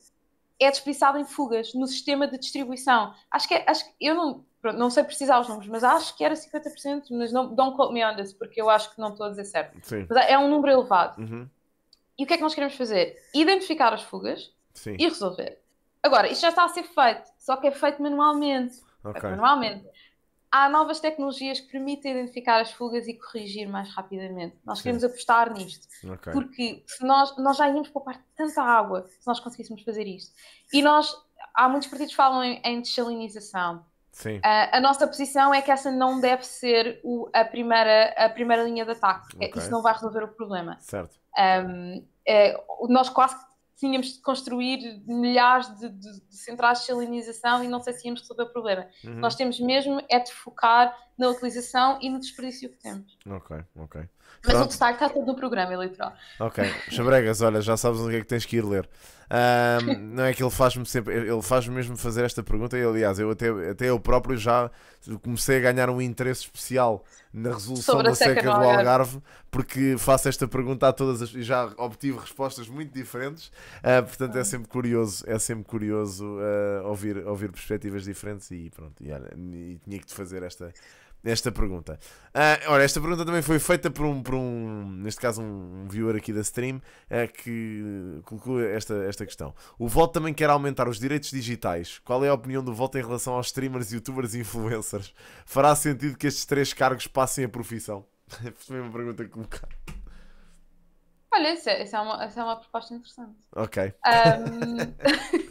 [SPEAKER 2] é desperdiçada em fugas no sistema de distribuição. Acho que, é, acho que eu não, pronto, não sei precisar os números, mas acho que era 50%, mas não, don't quote me on this, porque eu acho que não estou a dizer certo. Sim. Mas é um número elevado. Uhum. E o que é que nós queremos fazer? Identificar as fugas Sim. e resolver. Agora, isto já está a ser feito, só que é feito manualmente. Okay. manualmente há novas tecnologias que permitem identificar as fugas e corrigir mais rapidamente. Nós Sim. queremos apostar nisto, okay. porque se nós, nós já íamos poupar tanta água se nós conseguíssemos fazer isto. E nós, há muitos partidos que falam em, em desalinização. Sim. Uh, a nossa posição é que essa não deve ser o, a, primeira, a primeira linha de ataque. É, okay. Isso não vai resolver o problema. Certo. Um, é, nós quase tínhamos de construir milhares de, de, de centrais de salinização e não sei se íamos resolver o problema. Uhum. Nós temos mesmo é de focar na utilização e no desperdício que temos.
[SPEAKER 1] Ok, ok. Mas Pronto. o
[SPEAKER 2] destaque está todo no programa eleitoral. Ok,
[SPEAKER 1] Xabregas, olha, já sabes onde é que tens que ir ler. não é que ele faz-me sempre, ele faz-me mesmo fazer esta pergunta e aliás, eu até, até eu próprio já comecei a ganhar um interesse especial na resolução da seca, do Algarve. Algarve, porque faço esta pergunta a todas as, e já obtive respostas muito diferentes, uh, portanto é ah. sempre curioso, é sempre curioso uh, ouvir, ouvir perspectivas diferentes e pronto, e, olha, e tinha que te fazer esta esta pergunta. Uh, ah, ora, esta pergunta também foi feita por um, por um neste caso, um viewer aqui da stream uh, que colocou esta, esta questão. O voto também quer aumentar os direitos digitais. Qual é a opinião do voto em relação aos streamers, youtubers e influencers? Fará sentido que estes três cargos passem a profissão? Foi uma pergunta colocada.
[SPEAKER 2] Olha, essa, é, é, uma, é uma proposta interessante. Ok. Um...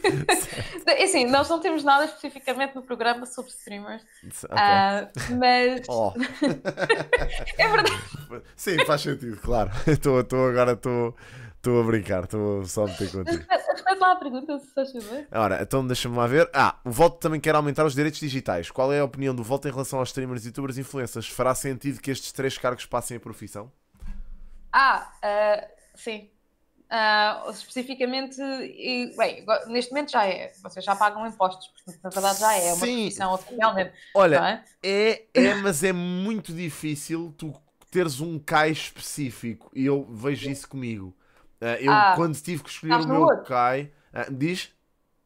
[SPEAKER 2] assim, nós não temos nada especificamente no programa sobre streamers. Okay. Uh, mas. Oh. é verdade.
[SPEAKER 1] Sim, faz sentido, claro. Estou agora, estou. Estou a brincar, estou só a meter contigo.
[SPEAKER 2] Repete lá a pergunta, se estás
[SPEAKER 1] a Ora, então deixa-me lá ver. Ah, o voto também quer aumentar os direitos digitais. Qual é a opinião do voto em relação aos streamers, youtubers e influencers? Fará sentido que estes três cargos passem a profissão?
[SPEAKER 2] Ah, uh, sim. Uh, especificamente, e, bem, neste momento já é, vocês já pagam impostos, porque na verdade já é uma
[SPEAKER 1] profissão oficialmente. Olha, é? é? É, mas é muito difícil tu teres um cai específico e eu vejo isso comigo. Uh, eu, ah, quando tive que escolher o meu outro. cai, diz?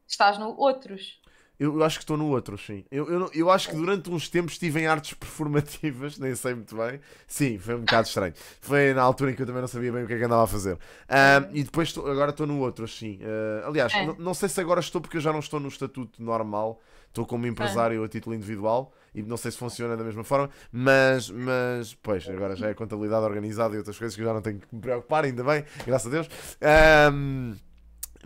[SPEAKER 2] Estás no outros.
[SPEAKER 1] Eu, eu acho que estou no outro, sim. Eu, eu, eu, acho que durante uns tempos estive em artes performativas, nem sei muito bem. Sim, foi um bocado estranho. Foi na altura em que eu também não sabia bem o que é que andava a fazer. e depois estou, agora estou no outro, sim. Uh, aliás, é. não sei se agora estou porque eu já não estou no estatuto normal. Estou como é. empresário a título individual e não sei se funciona da mesma forma, mas, mas pois, agora já é contabilidade organizada e outras coisas que eu já não tenho que me preocupar, ainda bem, graças a Deus. Um,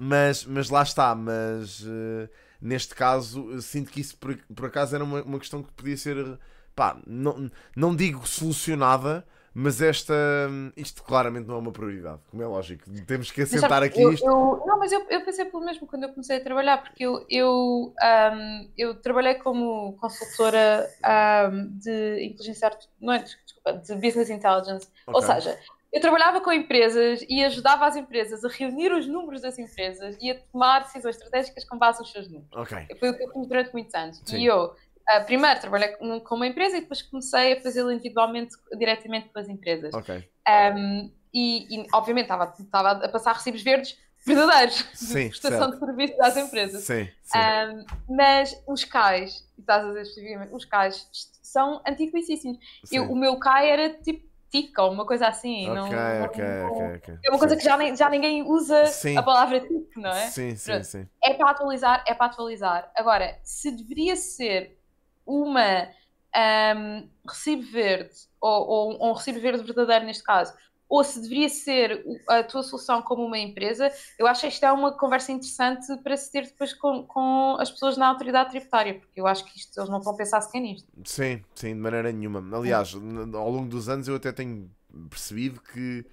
[SPEAKER 1] mas, mas lá está, mas. Uh, neste caso, eh, sinto que isso por, por acaso era uma, uma, questão que podia ser, eh, pá, não, não digo solucionada, mas esta, hum, isto claramente não é uma prioridade, como é lógico. Temos que assentar aqui eu, isto.
[SPEAKER 2] Eu, não, mas eu, eu, pensei pelo mesmo quando eu comecei a trabalhar, porque eu, eu, um, eu trabalhei como consultora um, de inteligência artificial, não é, desculpa, de business intelligence. Okay. Ou seja, eu trabalhava com empresas e ajudava as empresas a reunir os números das empresas e a tomar decisões estratégicas com base nos seus números. Okay. Foi o que eu fiz durante muitos anos. Sim. E eu, ah, primeiro, trabalhei com uma empresa e depois comecei a fazê-lo individualmente, diretamente com as empresas. Okay. Um, e, e, obviamente, estava, a passar recibos verdes verdadeiros sim, de prestação certo. de serviços às empresas. Sim, sim. Um, mas os CAIs, estás a dizer os CAIs são antiquíssimos. o meu CAI era tipo tica, ou uma coisa assim. não, okay, não, okay, É uma coisa sim. que já, já ninguém usa sim. a palavra tic, não é? Sim, sim, Pronto. sim. É para atualizar, é para atualizar. Agora, se deveria ser uma um, recibo verde, ou, ou um recibo verde verdadeiro neste caso, ou se deveria ser a tua solução como uma empresa, eu acho que isto é uma conversa interessante para se ter depois com, com as pessoas na autoridade tributária, porque eu acho que isto, eles não estão a pensar sequer nisto.
[SPEAKER 1] Sim, sim, de maneira nenhuma. Aliás, ao longo dos anos eu até tenho percebido que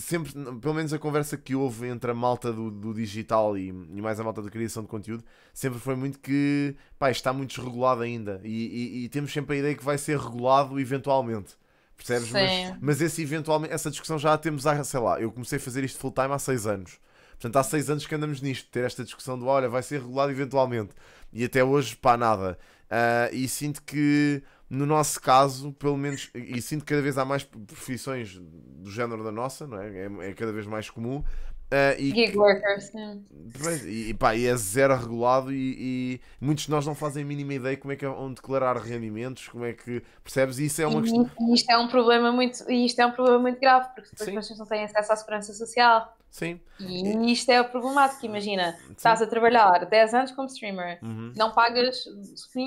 [SPEAKER 1] sempre, pelo menos a conversa que houve entre a malta do, do digital e, e, mais a malta da criação de conteúdo, sempre foi muito que pá, está muito desregulado ainda e, e, e, temos sempre a ideia que vai ser regulado eventualmente. Percebes? Mas, mas, esse eventualmente, essa discussão já a temos há, sei lá, eu comecei a fazer isto full time há 6 anos. Portanto, há 6 anos que andamos nisto, ter esta discussão do olha, vai ser regulado eventualmente. E até hoje, pá, nada. Uh, e sinto que, no nosso caso, pelo menos, e sinto que cada vez há mais profissões do género da nossa, não é? É, é cada vez mais comum, Uh, e, Gig workers, pois, e, pá, e é zero regulado e, e, muitos de nós não fazem a mínima ideia como é que vão é declarar rendimentos, como é que percebes? E isso é uma e, questão.
[SPEAKER 2] isto é um problema muito, isto é um problema muito grave, porque depois Sim. as pessoas não têm acesso à segurança social.
[SPEAKER 1] Sim. E
[SPEAKER 2] isto é problemático, imagina, Sim. estás a trabalhar 10 anos como streamer, uhum. não pagas,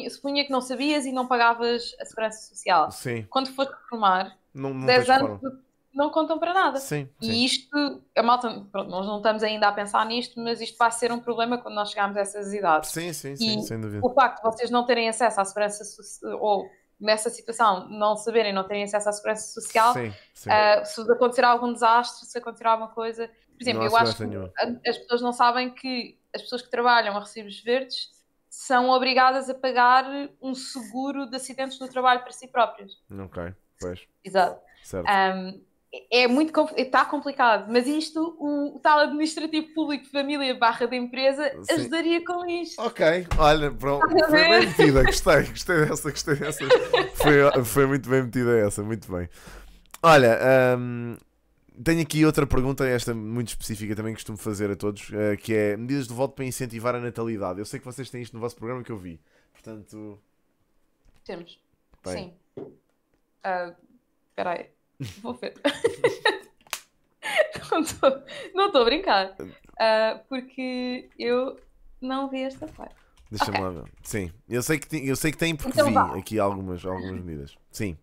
[SPEAKER 2] supunha que não sabias e não pagavas a segurança social. Sim. Quando foste formar,
[SPEAKER 1] não, não 10 anos
[SPEAKER 2] não contam para nada. Sim, sim. E isto, a malta, pronto, nós não estamos ainda a pensar nisto, mas isto vai ser um problema quando nós chegarmos a essas idades. Sim,
[SPEAKER 1] sim, sim, sem dúvida. O
[SPEAKER 2] facto de vocês não terem acesso à segurança ou nessa situação não saberem, não terem acesso à segurança social, sim, sim. Uh, se acontecer algum desastre, se acontecer alguma coisa. Por exemplo, não eu acho que nenhuma. as pessoas não sabem que as pessoas que trabalham a recibos verdes são obrigadas a pagar um seguro de acidentes no trabalho para si próprias.
[SPEAKER 1] Ok, pois. Exato. Certo.
[SPEAKER 2] Um, é muito está complicado, mas isto, o, o tal administrativo público de família barra da empresa, Sim. ajudaria com isto. Ok,
[SPEAKER 1] olha, pronto, tá foi bem metida, gostei, gostei dessa, gostei dessa. foi, foi muito bem metida essa, muito bem. Olha, hum, tenho aqui outra pergunta, esta muito específica também costumo fazer a todos, eh, que é medidas de voto para incentivar a natalidade. Eu sei que vocês têm isto no vosso programa que eu vi, portanto. Temos. Bem. Sim.
[SPEAKER 2] Ah, espera uh, aí. Vou ver. não estou a brincar. Uh, porque eu não vi esta parte.
[SPEAKER 1] Deixa-me okay. lá ver. Sim, eu sei que, eu sei que tem porque então, vi vá. aqui algumas, algumas medidas. Sim.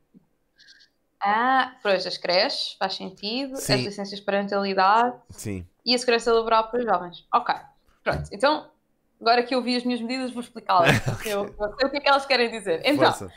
[SPEAKER 2] Ah, pois, as creches, faz sentido. Sim. As licenças de parentalidade. Sim. E a segurança laboral para os jovens. Ok. Pronto, então, agora que eu vi as minhas medidas, vou explicá-las. okay. Eu, eu, o que é que elas querem dizer. Então, uh,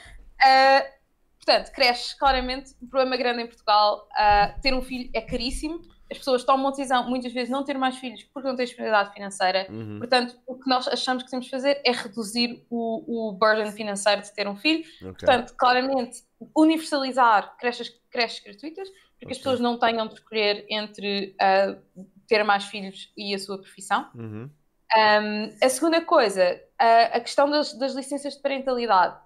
[SPEAKER 2] Portanto, cresce claramente um problema grande em Portugal. Uh, ter um filho é caríssimo. As pessoas tomam a decisão, muitas vezes, não ter mais filhos porque não têm disponibilidade financeira. Uhum. Portanto, o que nós achamos que temos de fazer é reduzir o, o burden financeiro de ter um filho. Okay. Portanto, claramente, universalizar creches, creches gratuitas para que okay. as pessoas não tenham de escolher entre uh, ter mais filhos e a sua profissão. Uhum. Um, a segunda coisa, a, ah, a questão das, das licenças de parentalidade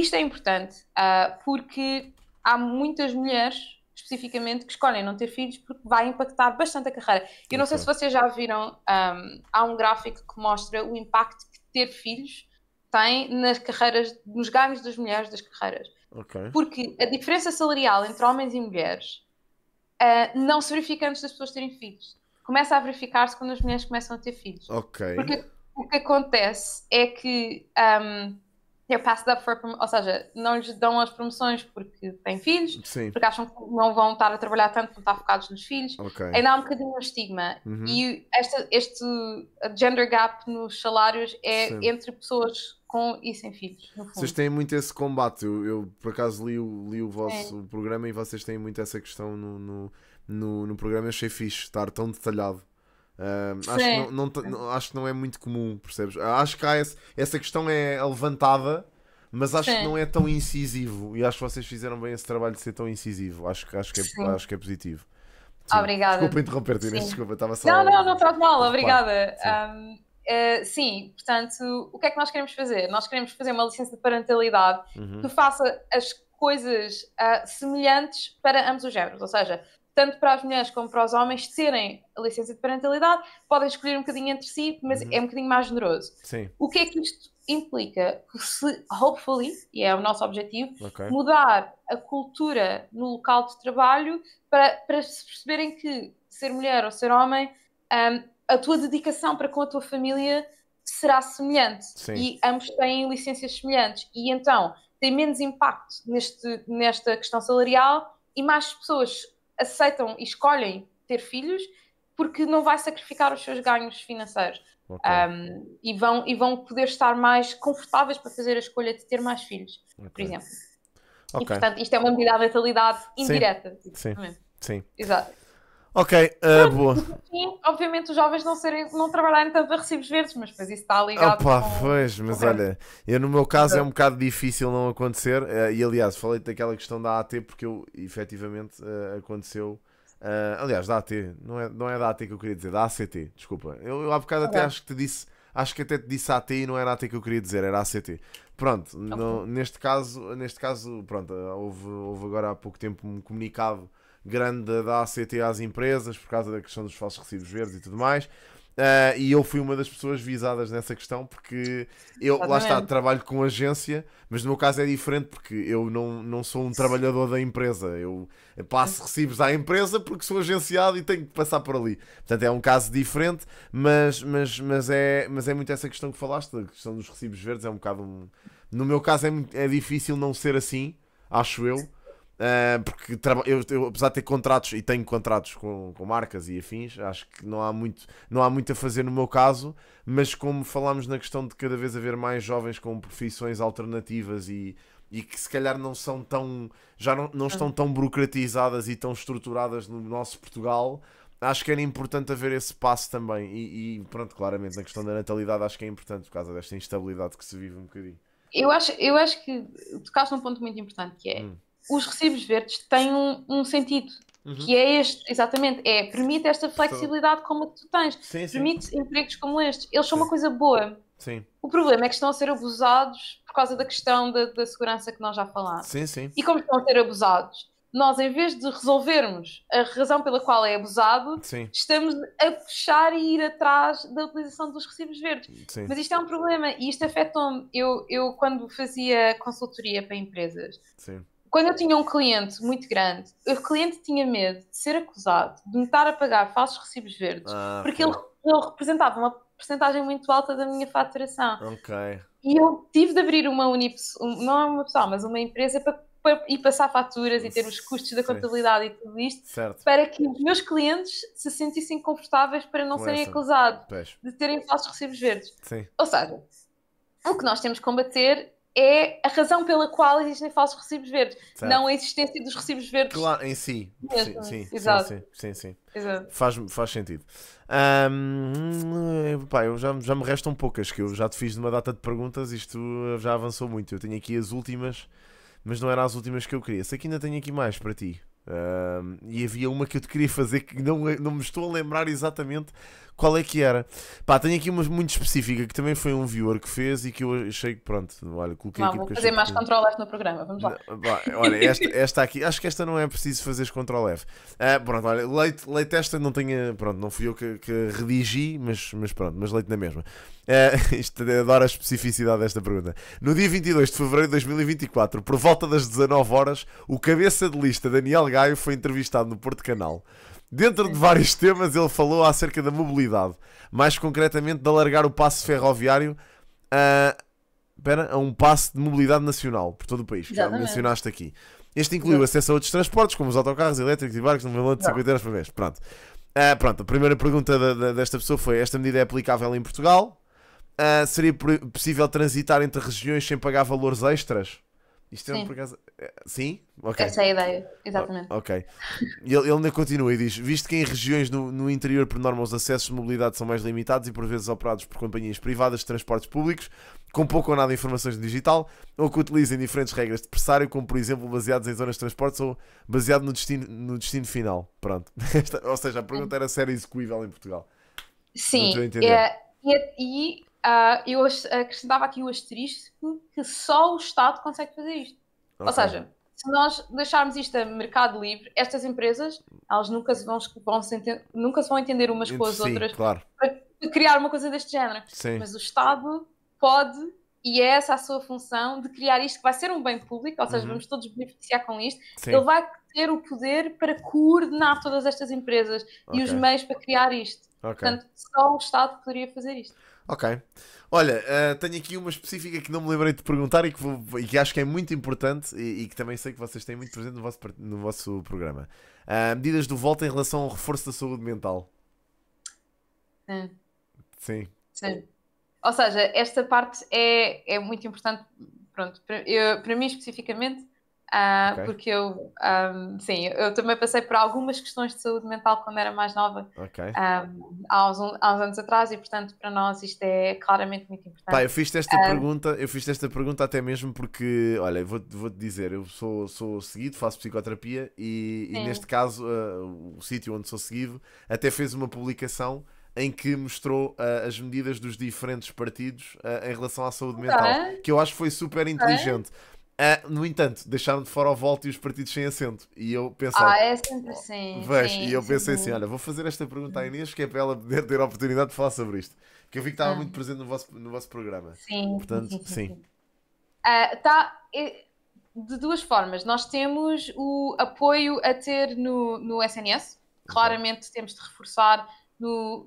[SPEAKER 2] isto é importante uh, porque há muitas mulheres, especificamente, que escolhem não ter filhos porque vai impactar bastante a carreira. Eu okay. não sei se vocês já viram, um, há um gráfico que mostra o impacto que ter filhos tem nas carreiras, nos ganhos das mulheres das carreiras. Okay. Porque a diferença salarial entre homens e mulheres uh, não se verifica antes das pessoas terem filhos. Começa a verificar-se quando as mulheres começam a ter filhos.
[SPEAKER 1] Okay. Porque
[SPEAKER 2] o que acontece é que um, eu passo da for, ou seja, não lhes dão as promoções porque têm filhos, Sim. porque acham que não vão estar a trabalhar tanto, por estar focados nos filhos. Okay. Ainda há um bocadinho de estigma. Uhum. E esta, este gender gap nos salários é Sim. entre pessoas com e sem filhos. Vocês têm
[SPEAKER 1] muito esse combate. Eu, eu por acaso, li, o, li o vosso é. programa e vocês têm muito essa questão no, no, no, no programa. Eu achei fixe estar tão detalhado Uh, acho, que não, não, acho, que não, é muito comum, percebes? Ah, acho que esse, essa questão é levantada, mas acho Sim. que não é tão incisivo. E acho que vocês fizeram bem esse trabalho de ser tão incisivo. Acho, acho, que, é, acho que é positivo. Sim. Tipo, obrigada. Desculpa interromper-te, Inês, desculpa, estava só. Não, não, não
[SPEAKER 2] faz mal, obrigada. Sim. Um, uh, eh, sim. portanto, o que é que nós queremos fazer? Nós queremos fazer uma licença de parentalidade uhum. que faça as coisas uh, semelhantes para ambos os géneros, ou seja, tanto para as mulheres como para os homens, serem a licença de parentalidade, podem escolher um bocadinho entre si, mas uhum. é um bocadinho mais generoso. Sim. O que é que isto implica? Se, hopefully, e é o nosso objetivo, okay. mudar a cultura no local de trabalho para, para se perceberem que ser mulher ou ser homem, um, a tua dedicação para com a tua família será semelhante Sim. e ambos têm licenças semelhantes e então tem menos impacto neste, nesta questão salarial e mais pessoas aceitam e escolhem ter filhos porque não vai sacrificar os seus ganhos financeiros. Okay. Um, e, vão, e vão poder estar mais confortáveis para fazer a escolha de ter mais filhos, okay. por exemplo. Okay. E, portanto, isto é uma medida à natalidade indireta. Sim, sim. sim. Exato.
[SPEAKER 1] Ok, uh, boa.
[SPEAKER 2] Sim, obviamente os jovens não, serem, não trabalharem tanto a recibos verdes, mas depois isso está ligado. Opa,
[SPEAKER 1] com... pois, mas olha, eu no meu caso é um bocado difícil não acontecer, uh, e aliás, falei daquela questão da AT porque eu efetivamente uh, aconteceu. aliás, da AT, não é, não é da AT que eu queria dizer, da ACT, desculpa. Eu, eu há bocado tá até acho que te disse, acho que até te disse AT e não era AT que eu queria dizer, era ACT. Pronto, okay. no, neste caso, neste caso, pronto, houve, houve agora há pouco tempo um comunicado grande da ACT às empresas por causa da questão dos falsos recibos verdes e tudo mais. Uh, e eu fui uma das pessoas visadas nessa questão porque eu, lá está, trabalho com agência, mas no meu caso é diferente porque eu não, não sou um trabalhador da empresa. Eu passo recibos à empresa porque sou agenciado e tenho que passar por ali. Portanto, é um caso diferente, mas, mas, mas, é, mas é muito essa questão que falaste, a questão dos recibos verdes. É um bocado. Um... No meu caso, é, muito, é difícil não ser assim, acho eu eh, porque eu, eu, apesar de ter contratos e tenho contratos com, com marcas e afins, acho que não há, muito, não há muito a fazer no meu caso. Mas como falámos na questão de cada vez haver mais jovens com profissões alternativas e, e que se calhar não são tão. já não, não estão tão burocratizadas e tão estruturadas no nosso Portugal, acho que era importante haver esse passo também. E, e pronto, claramente na questão da natalidade, acho que é importante por causa desta instabilidade que se vive um bocadinho.
[SPEAKER 2] Eu acho, eu acho que tocaste num ponto muito importante que é. Hum os recibos verdes têm um, um sentido. Uhum. Que é este, exatamente, é permite esta flexibilidade como a que tu tens, sim, permite sim. empregos como estes. Eles são sim. uma coisa boa. Sim. O problema é que estão a ser abusados por causa da questão da, da segurança que nós já falámos. Sim, sim. E como estão a ser abusados, nós, em vez de resolvermos a razão pela qual é abusado, Sim. estamos a puxar e ir atrás da utilização dos recibos verdes. Sim. Mas isto é um problema e isto afetou-me. Eu, eu, quando fazia consultoria para empresas, Sim. Quando eu tinha um cliente muito grande, o cliente tinha medo de ser acusado de me estar a pagar falsos recibos verdes, ah, porque ele, ele, representava uma porcentagem muito alta da minha faturação. Ok. E eu tive de abrir uma unipessoal, não é uma pessoa, mas uma empresa para, para e passar faturas e ter os custos da contabilidade Sim. e tudo isto, certo. para que os meus clientes se sentissem confortáveis para não Com serem essa. acusados Peixe. de terem falsos recibos verdes. Sim. Ou seja, o que nós temos que combater é a razão pela qual existem falsos recibos verdes, certo. não a existência dos recibos
[SPEAKER 1] verdes. Claro, em si. Mesmo. Sim, sim, Exato. sim, sim, sim. Exato. Faz, faz sentido. Um, eh, pá, eu já, já me restam poucas, que eu já te fiz numa data de perguntas, isto já avançou muito. Eu tenho aqui as últimas, mas não eram as últimas que eu queria. Sei que ainda tenho aqui mais para ti. Um, e havia uma que eu te queria fazer que não, não me estou a lembrar exatamente qual é que era? Pá, tenho aqui uma muito específica que também foi um viewer que fez e que eu achei que, pronto, olha, coloquei não, aqui. Vou fazer mais
[SPEAKER 2] Ctrl F no programa, vamos lá. olha, esta,
[SPEAKER 1] esta, aqui, acho que esta não é preciso fazer Ctrl F. Ah, pronto, olha, leite, leite esta não tenha, pronto, não fui eu que, que redigi, mas, mas pronto, mas leite na mesma. Uh, isto, adoro a especificidade desta pergunta. No dia 22 de fevereiro de 2024, por volta das 19 horas, o cabeça de lista Daniel Gaio foi entrevistado no Porto Canal. Dentro de vários temas, ele falou acerca da mobilidade, mais concretamente de alargar o passo ferroviário a, pera, a um passo de mobilidade nacional por todo o país, que já mencionaste aqui. Este incluiu acesso a outros transportes, como os autocarros elétricos e barcos, no valor de 50 euros por mês. Pronto. Uh, pronto, a primeira pergunta da, da, desta pessoa foi: esta medida é aplicável em Portugal? Uh, seria possível transitar entre regiões sem pagar valores extras? Isto é Sim. por acaso. Eh, sim? ok Essa é
[SPEAKER 2] a ideia, exatamente.
[SPEAKER 1] Oh, ok. Ele, ele ainda continua e diz: Visto que em regiões no, no interior, por norma, os acessos de mobilidade são mais limitados e por vezes operados por companhias privadas de transportes públicos, com pouco ou nada de informações digital, ou que utilizem diferentes regras de pressário, como por exemplo baseados em zonas de transportes ou baseado no destino, no destino final. Pronto. ou seja, a pergunta era se era execuível em Portugal. Sim. É, e, é,
[SPEAKER 2] e Uh, eu acrescentava aqui o asterisco que só o Estado consegue fazer isto. Okay. Ou seja, se nós deixarmos isto a mercado livre, estas empresas, elas nunca se vão, vão se entender, nunca se vão entender umas com as outras claro. para criar uma coisa deste género. Sim. Mas o Estado pode, e é essa a sua função, de criar isto que vai ser um bem público, ou seja, uhum. vamos todos beneficiar com isto. Sim. Ele vai ter o poder para coordenar todas estas empresas okay. e os meios para criar isto. Okay. Portanto, só o Estado poderia fazer isto.
[SPEAKER 1] Ok. Olha, uh, tenho aqui uma específica que não me lembrei de perguntar e que, vou, e que acho que é muito importante e, e, que também sei que vocês têm muito presente no vosso, no vosso programa. Uh, medidas do Volta em relação ao reforço da saúde mental. Sim. Sim. Sim.
[SPEAKER 2] Ou seja, esta parte é, é muito importante. Pronto, para, eu, para mim especificamente, ah, okay. Porque eu, um, sim, eu também passei por algumas questões de saúde mental quando era mais nova, okay. um, há, uns, há, uns, anos atrás, e portanto para nós isto é claramente muito importante. Pá, eu fiz esta um... pergunta,
[SPEAKER 1] eu fiz esta pergunta até mesmo porque, olha, vou-te vou dizer, eu sou, sou seguido, faço psicoterapia e, e neste caso uh, o sítio onde sou seguido até fez uma publicação em que mostrou uh, as medidas dos diferentes partidos uh, em relação à saúde mental, que eu acho que foi super inteligente. Ah, no entanto, deixaram de fora o volta e os partidos sem assento. E eu pensei. Ah,
[SPEAKER 2] é sempre assim. Vejo, sim, e eu pensei assim, sim. assim: olha,
[SPEAKER 1] vou fazer esta pergunta à Inês, que é para ela poder ter a oportunidade de falar sobre isto. Que eu vi que estava ah. muito presente no vosso, no vosso programa. Sim. Portanto, sim.
[SPEAKER 2] Uh, tá, de duas formas. Nós temos o apoio a ter no, no SNS. Claramente temos de reforçar no,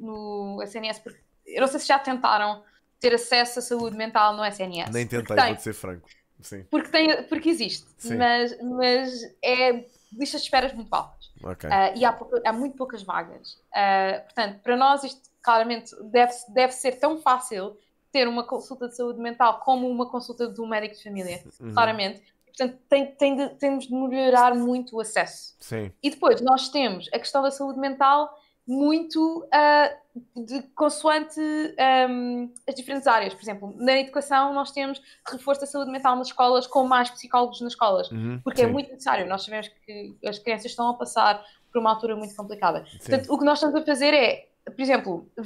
[SPEAKER 2] no SNS, porque eu não sei se já tentaram ter acesso à saúde mental no SNS. Nem tentei, porque tem, vou ser
[SPEAKER 1] franco. Sim.
[SPEAKER 2] Porque, tem, porque existe, Sim. mas, mas é listas de esperas muito altas. Okay. Uh, e há, há, muito poucas vagas. Uh, portanto, para nós isto claramente deve, deve ser tão fácil ter uma consulta de saúde mental como uma consulta do médico de família, uhum. claramente. Portanto, tem, tem de, temos de melhorar muito o acesso. Sim. E depois nós temos a questão da saúde mental muito uh, de, consoante um, ah, as diferentes áreas. Por exemplo, na educação nós temos reforço da saúde mental nas escolas com mais psicólogos nas escolas, uhum, porque é sim. é muito necessário. Nós sabemos que as crianças estão a passar por uma altura muito complicada. Sim. Portanto, o que nós estamos a fazer é, por exemplo, ah,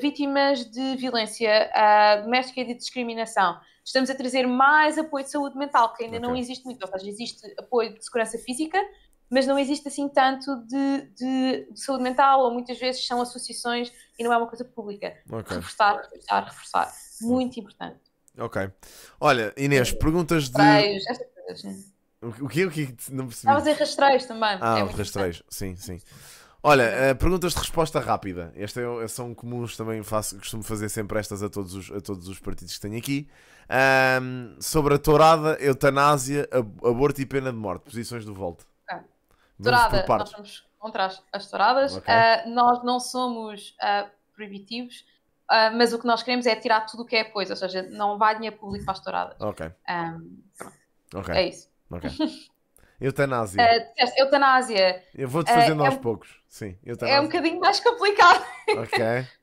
[SPEAKER 2] vítimas de violência uh, doméstica e de discriminação. Estamos a trazer mais apoio de saúde mental, que ainda okay. não existe muito. Ou seja, existe apoio de segurança física, mas não existe assim tanto de, de, de, saúde mental, ou muitas vezes são associações e não é uma coisa pública. Okay. Reforçar, reforçar, reforçar. Muito importante.
[SPEAKER 1] Ok. Olha, Inês, perguntas de. O que? O que? Não percebi. Estavas em rastreios também. Ah, é rastreios, sim, sim. Olha, uh, perguntas de resposta rápida. Estas é, eh, são comuns também, faço, costumo fazer sempre estas a todos os, a todos os partidos que tenho aqui. Um, sobre a tourada, eutanásia, ab aborto e pena de morte. Posições do voto. Dourada, nós
[SPEAKER 2] somos contra as, as touradas. Okay. Uh, nós não somos uh, proibitivos, uh, mas o que nós queremos é tirar tudo o que é coisa. ou seja, não vai dinheiro público para as touradas. Ok. Um,
[SPEAKER 1] ok. É isso. Ok. Eutanásia.
[SPEAKER 2] Uh, eutanásia. Eu vou-te fazendo uh, eh, é aos um,
[SPEAKER 1] poucos. Sim, eutanásia. É um
[SPEAKER 2] bocadinho mais complicado. Ok.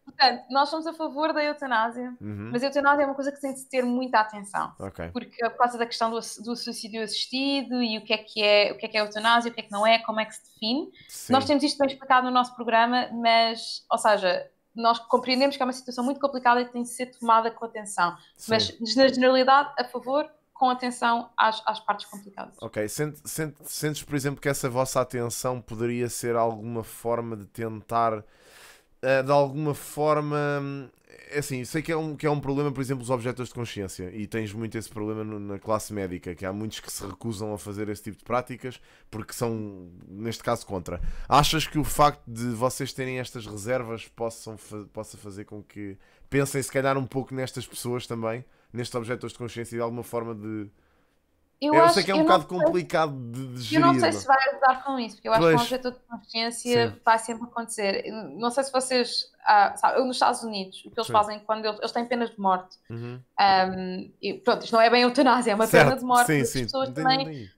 [SPEAKER 2] Portanto, nós somos a favor da eutanásia, uhum. mas a eutanásia é uma coisa que tem de ter muita atenção. Ok. Porque por causa da questão do, do suicídio assistido e o que é que é, o que é que é eutanásia, o que é que não é, como é que se define. Sim. Nós temos isto bem explicado no nosso programa, mas, ou seja, nós compreendemos que é uma situação muito complicada e tem de ser tomada com atenção. Sim. Mas, na generalidade, a favor com atenção às, às partes complicadas.
[SPEAKER 1] Ok, sente, sente, sentes, por exemplo, que essa vossa atenção poderia ser alguma forma de tentar, eh, de alguma forma, é assim, sei que é, um, que é um problema, por exemplo, os objetos de consciência, e tens muito esse problema no, na classe médica, que há muitos que se recusam a fazer esse tipo de práticas porque são, neste caso, contra. Achas que o facto de vocês terem estas reservas possam, possa fazer com que pensem, se calhar, um pouco nestas pessoas também? nestes objeto de consciência de alguma forma de. Eu, eu acho, sei que é um bocado complicado de, de gerir. Eu não sei se vai
[SPEAKER 2] ajudar com isso, porque eu pois. acho que um objeto de consciência Sim. vai sempre acontecer. Não sei se vocês. Ah, sabe, nos Estados Unidos, o que eles Sim. fazem quando eles, eles, têm penas de morte. Uhum. Um, e, pronto, isto não é bem eutanásia, é uma certo. pena de morte. Sim, As sim. pessoas também.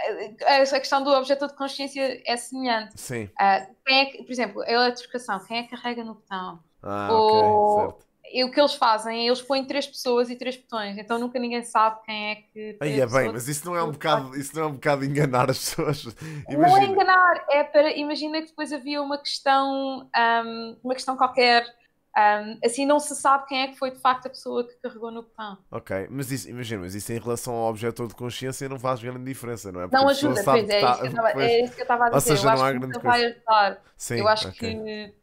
[SPEAKER 2] Eh, eh, a questão do objeto de consciência é semelhante. Sim. Uh, quem é que, por exemplo, a eletrificação, quem é que carrega no botão? Ah, Ou... ok, certo e o que eles fazem é eles põem três pessoas e três botões, então nunca ninguém sabe quem é que. Aí é bem,
[SPEAKER 1] mas isso não é um bocado, isso não é um bocado enganar as pessoas. Imagina. Não é
[SPEAKER 2] enganar, é para imagina que depois havia uma questão, um, uma questão qualquer. Um, assim não se sabe quem é que foi de facto a pessoa que carregou no botão.
[SPEAKER 1] Ok, mas isso, imagina, mas isso em relação ao objeto de consciência não faz grande diferença, não é? Porque não ajuda, pois é, tá, isso tava, pois... é, isso que eu estava é a dizer. Ou seja, eu não acho há que coisa. vai ajudar. Sim, eu acho okay.
[SPEAKER 2] que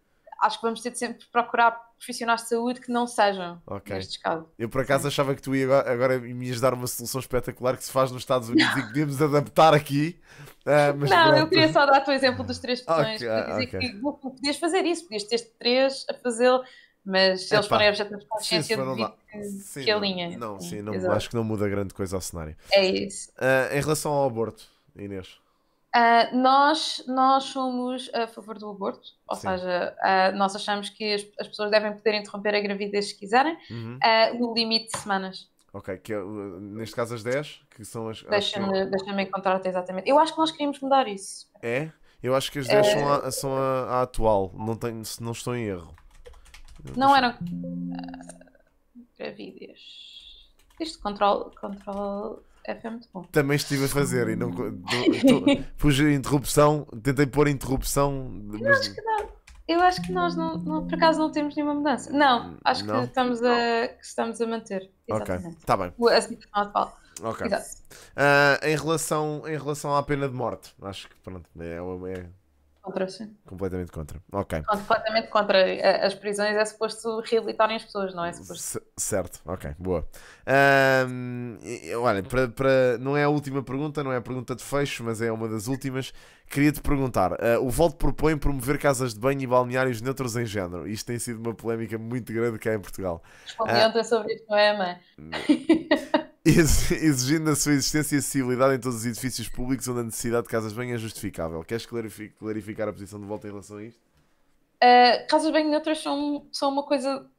[SPEAKER 2] acho que vamos ter de sempre procurar profissionais de saúde que não sejam okay. neste caso.
[SPEAKER 1] Eu por acaso Sim. achava que tu ia agora, me ias dar uma solução espetacular que se faz nos Estados Unidos não. e que devíamos adaptar aqui. Uh, não, pronto. eu queria só
[SPEAKER 2] dar-te o exemplo dos três botões. Okay, okay. que podias fazer isso, podias ter três a fazê-lo mas se eles forem objeto de consciência, sim, devido que, alinha. Não, sim, sim não, acho
[SPEAKER 1] que não muda grande coisa ao cenário. É isso. Uh, em relação ao aborto, Inês.
[SPEAKER 2] Uh, nós, nós somos a favor do aborto, ou Sim. seja, uh, nós achamos que as, as, pessoas devem poder interromper a gravidez se quiserem, uhum. uh, no limite de semanas.
[SPEAKER 1] Ok, que é, neste caso as 10, que são as. Deixa-me
[SPEAKER 2] deixa encontrar-te exatamente. Eu acho que nós queríamos mudar isso.
[SPEAKER 1] É? Eu acho que as 10 são, a, são a, a, atual, não, tenho, se não estou em erro. não
[SPEAKER 2] eram. gravidez. Este controle. Control café é muito bom. Também
[SPEAKER 1] estive a fazer e não. Pus interrupção, tentei pôr interrupção. Mas... Eu acho que não.
[SPEAKER 2] Eu acho que nós, não, não, por acaso, não temos nenhuma mudança. Não, acho não. que, Estamos, a, que estamos a manter. Exatamente. Tá ok, está bem. Assim não
[SPEAKER 1] Ok. Uh, em, relação, em relação à pena de morte, acho que pronto, é, é, contra, sim. Completamente contra. Ok.
[SPEAKER 2] Completamente contra. As prisões é suposto reabilitarem as pessoas, não é suposto.
[SPEAKER 1] certo, ok, boa. Um, olha, para, não é a última pergunta, não é a pergunta de fecho, mas é uma das últimas. Queria-te perguntar: uh, o Volto propõe promover casas de banho e balneários neutros em género. Isto tem sido uma polémica muito grande cá em Portugal. Respondi
[SPEAKER 2] uh, sobre isto, não é, mãe? Hum.
[SPEAKER 1] exigindo a sua existência e acessibilidade em todos os edifícios públicos onde a necessidade de casas bem é justificável. Queres clarificar a posição de volta em relação a isto?
[SPEAKER 2] Uh, casas bem neutras são, são uma coisa.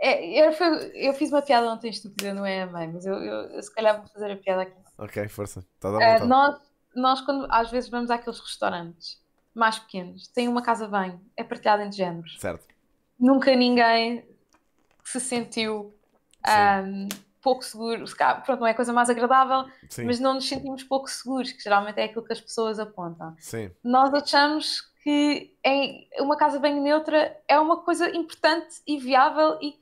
[SPEAKER 2] É, eu, foi, eu, fiz uma piada ontem estúpida, não é a mãe, mas eu, eu, eu, se calhar vou fazer a piada aqui.
[SPEAKER 1] Ok, força. Tá uh, nós,
[SPEAKER 2] nós, quando às vezes vamos àqueles restaurantes mais pequenos, tem uma casa bem, é partilhada entre géneros. Certo. Nunca ninguém se sentiu. Um, pouco seguros, pronto, não é a coisa mais agradável, Sim. mas não nos sentimos pouco seguros, que geralmente é aquilo que as pessoas apontam. Sim. Nós achamos que em uma casa bem neutra é uma coisa importante e viável e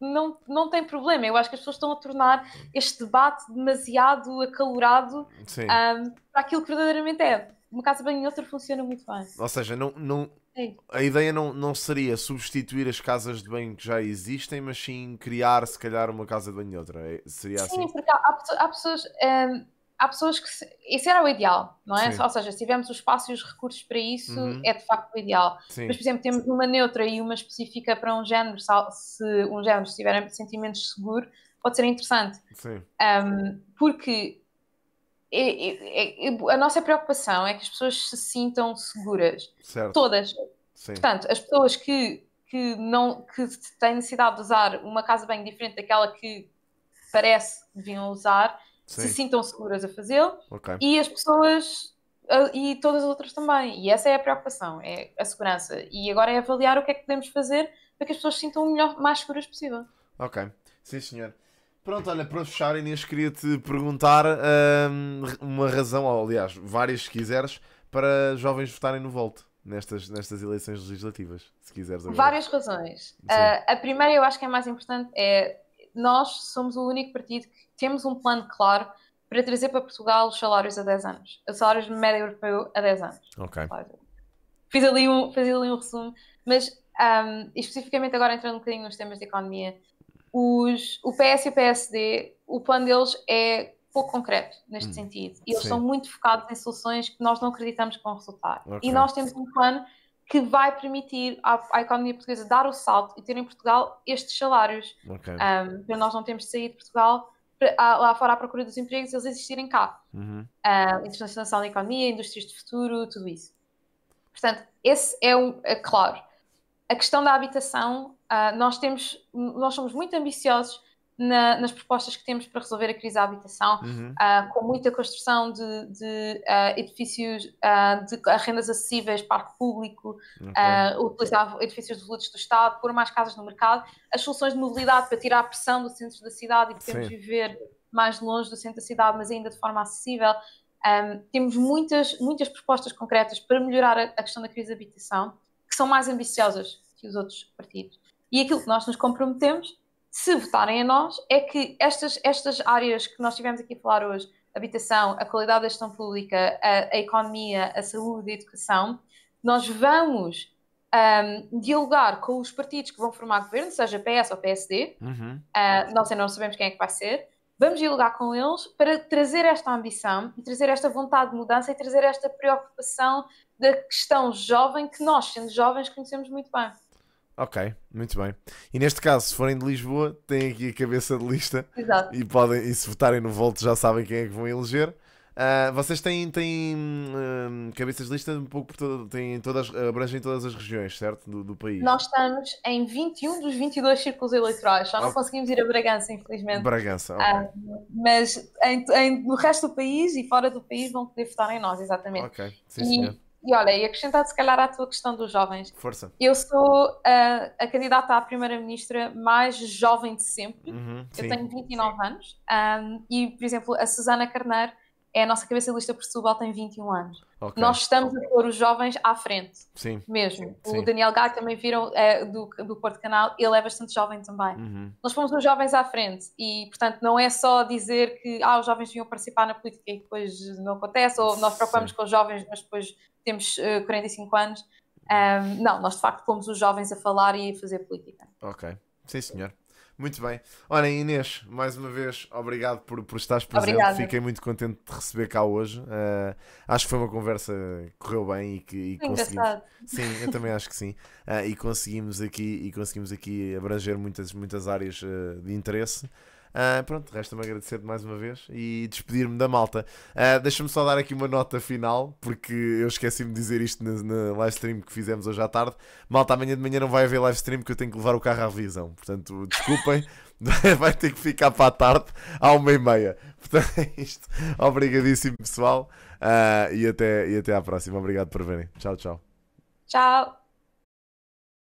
[SPEAKER 2] não, não tem problema. Eu acho que as pessoas estão a tornar este debate demasiado acalorado um, ah, para aquilo que verdadeiramente é. Uma casa bem neutra funciona muito bem.
[SPEAKER 1] Ou seja, não, não, a ideia não, não seria substituir as casas de banho que já existem, mas sim criar, se calhar, uma casa de banho neutra outra. É, seria sim, assim?
[SPEAKER 2] porque há, há, pessoas. Hum, há pessoas que. Se, isso era o ideal, não é? Sim. Ou seja, se tivermos o espaço e os recursos para isso, uhum. é de facto o ideal. Sim. Mas, por exemplo, temos uma neutra e uma específica para um género. Se um género tiver sentimentos seguro, pode ser interessante. Sim. Hum, porque a nossa preocupação é que as pessoas se sintam seguras.
[SPEAKER 1] Certo. Todas. Sim. Portanto,
[SPEAKER 2] as pessoas que, que, não, que têm necessidade de usar uma casa bem diferente daquela que parece que deviam usar, Sim. se sintam seguras a fazê-lo. Okay. E as pessoas e todas as outras também. E essa é a preocupação, é a segurança. E agora é avaliar o que é que podemos fazer para que as pessoas se sintam o melhor, mais seguras possível.
[SPEAKER 1] Ok. Sim, senhor. Pronto, olha, para fechar, Inês, queria-te perguntar uma razão, ou, aliás, várias se quiseres, para jovens votarem no Volto nestas, nestas eleições legislativas, se quiseres. Agora. Várias
[SPEAKER 2] razões. Uh, a primeira, eu acho que é mais importante, é nós somos o único partido que temos um plano claro para trazer para Portugal os salários a 10 anos, os salários de média europeu a 10 anos. Ok. Fiz ali um, fiz ali um resumo, mas um, especificamente agora entrando um bocadinho nos temas de economia, os, o PS e o PSD, o plano deles é pouco concreto neste hum, sentido. E eles sim. são muito focados em soluções que nós não acreditamos que vão resultar. Okay. E nós temos um plano que vai permitir à, à, economia portuguesa dar o salto e ter em Portugal estes salários. Okay. Um, para nós não temos de sair de Portugal para, lá fora à procura dos empregos, eles existirem cá. Uhum. Uh, internacionalização da economia, indústrias de futuro, tudo isso. Portanto, esse é, um, é claro. A questão da habitação ah, nós, temos, nós somos muito ambiciosos na, nas propostas que temos para resolver a crise da habitação, uhum. uh, com muita construção de, de uh, edifícios uh, de rendas acessíveis, parque público, okay. utilizar edifícios devolutos do Estado, pôr mais casas no mercado, as soluções de mobilidade para tirar a pressão do centro da cidade e podemos viver mais longe do centro da cidade, mas ainda de forma acessível. Um, temos muitas, muitas propostas concretas para melhorar a, a questão da crise da habitação, que são mais ambiciosas que os outros partidos. E aquilo que nós nos comprometemos, se votarem a nós, é que estas, estas áreas que nós tivemos aqui a falar hoje, habitação, a qualidade da gestão pública, a, a economia, a saúde, a educação, nós vamos um, dialogar com os partidos que vão formar governo, seja PS ou PSD, uhum. uh, nós ainda não sabemos quem é que vai ser, vamos dialogar com eles para trazer esta ambição e trazer esta vontade de mudança e trazer esta preocupação da questão jovem que nós, sendo jovens, conhecemos muito bem.
[SPEAKER 1] Ok, muito bem. E neste caso, se forem de Lisboa, têm aqui a cabeça de lista. Exato. E, podem, e se votarem no Volto já sabem quem é que vão eleger. Uh, vocês têm, têm uh, cabeças de lista um pouco por todo, têm todas, abrangem todas as regiões, certo? Do, do, país. Nós
[SPEAKER 2] estamos em 21 dos 22 círculos eleitorais, só não conseguimos ir a Bragança, infelizmente. Bragança, ok. Uh, mas em, em, no resto do país e fora do país vão poder votar em nós, exatamente. Ok, sim, e, senhor e olha, e acrescentar se calhar à tua questão dos jovens. Força. Eu sou a, ah, a candidata à primeira-ministra mais jovem de sempre.
[SPEAKER 1] Uhum, eu sim, tenho
[SPEAKER 2] 29 sim. anos. Um, e, por exemplo, a Susana Carneiro é a nossa cabeça de lista por Setúbal, tem 21 anos. Okay. Nós estamos a pôr os jovens à frente. Sim. Mesmo. Sim. O Daniel Gai também viram é, eh, do, do Porto Canal, ele é bastante jovem também. Uhum. Nós pomos os jovens à frente e, portanto, não é só dizer que ah, os jovens vinham participar na política e depois não acontece, ou nós preocupamos Sim. com os jovens, mas depois temos uh, eh, 45 anos. Um, não, nós de facto pomos os jovens a falar e a fazer política.
[SPEAKER 1] Ok, sim senhor. Muito bem. Olha, Inês, mais uma vez, obrigado por, por estares presente. Obrigada. Fiquei muito contente de receber cá hoje. Uh, acho que foi uma conversa que correu bem e que e conseguimos. Sim, eu também acho que sim. Uh, e conseguimos aqui e conseguimos aqui abranger muitas muitas áreas uh, de interesse. Uh, pronto, resta-me agradecer mais uma vez e despedir-me da malta. Uh, Deixa-me só dar aqui uma nota final, porque eu esqueci-me de dizer isto na, na live stream que fizemos hoje à tarde. Malta, amanhã de manhã não vai haver live stream que eu tenho que levar o carro à revisão. Portanto, desculpem. vai ter que ficar para a tarde à uma e meia. Portanto, é isto. Obrigadíssimo, pessoal. Uh, e, até, e até à próxima. Obrigado por verem. Tchau, tchau.
[SPEAKER 2] Tchau.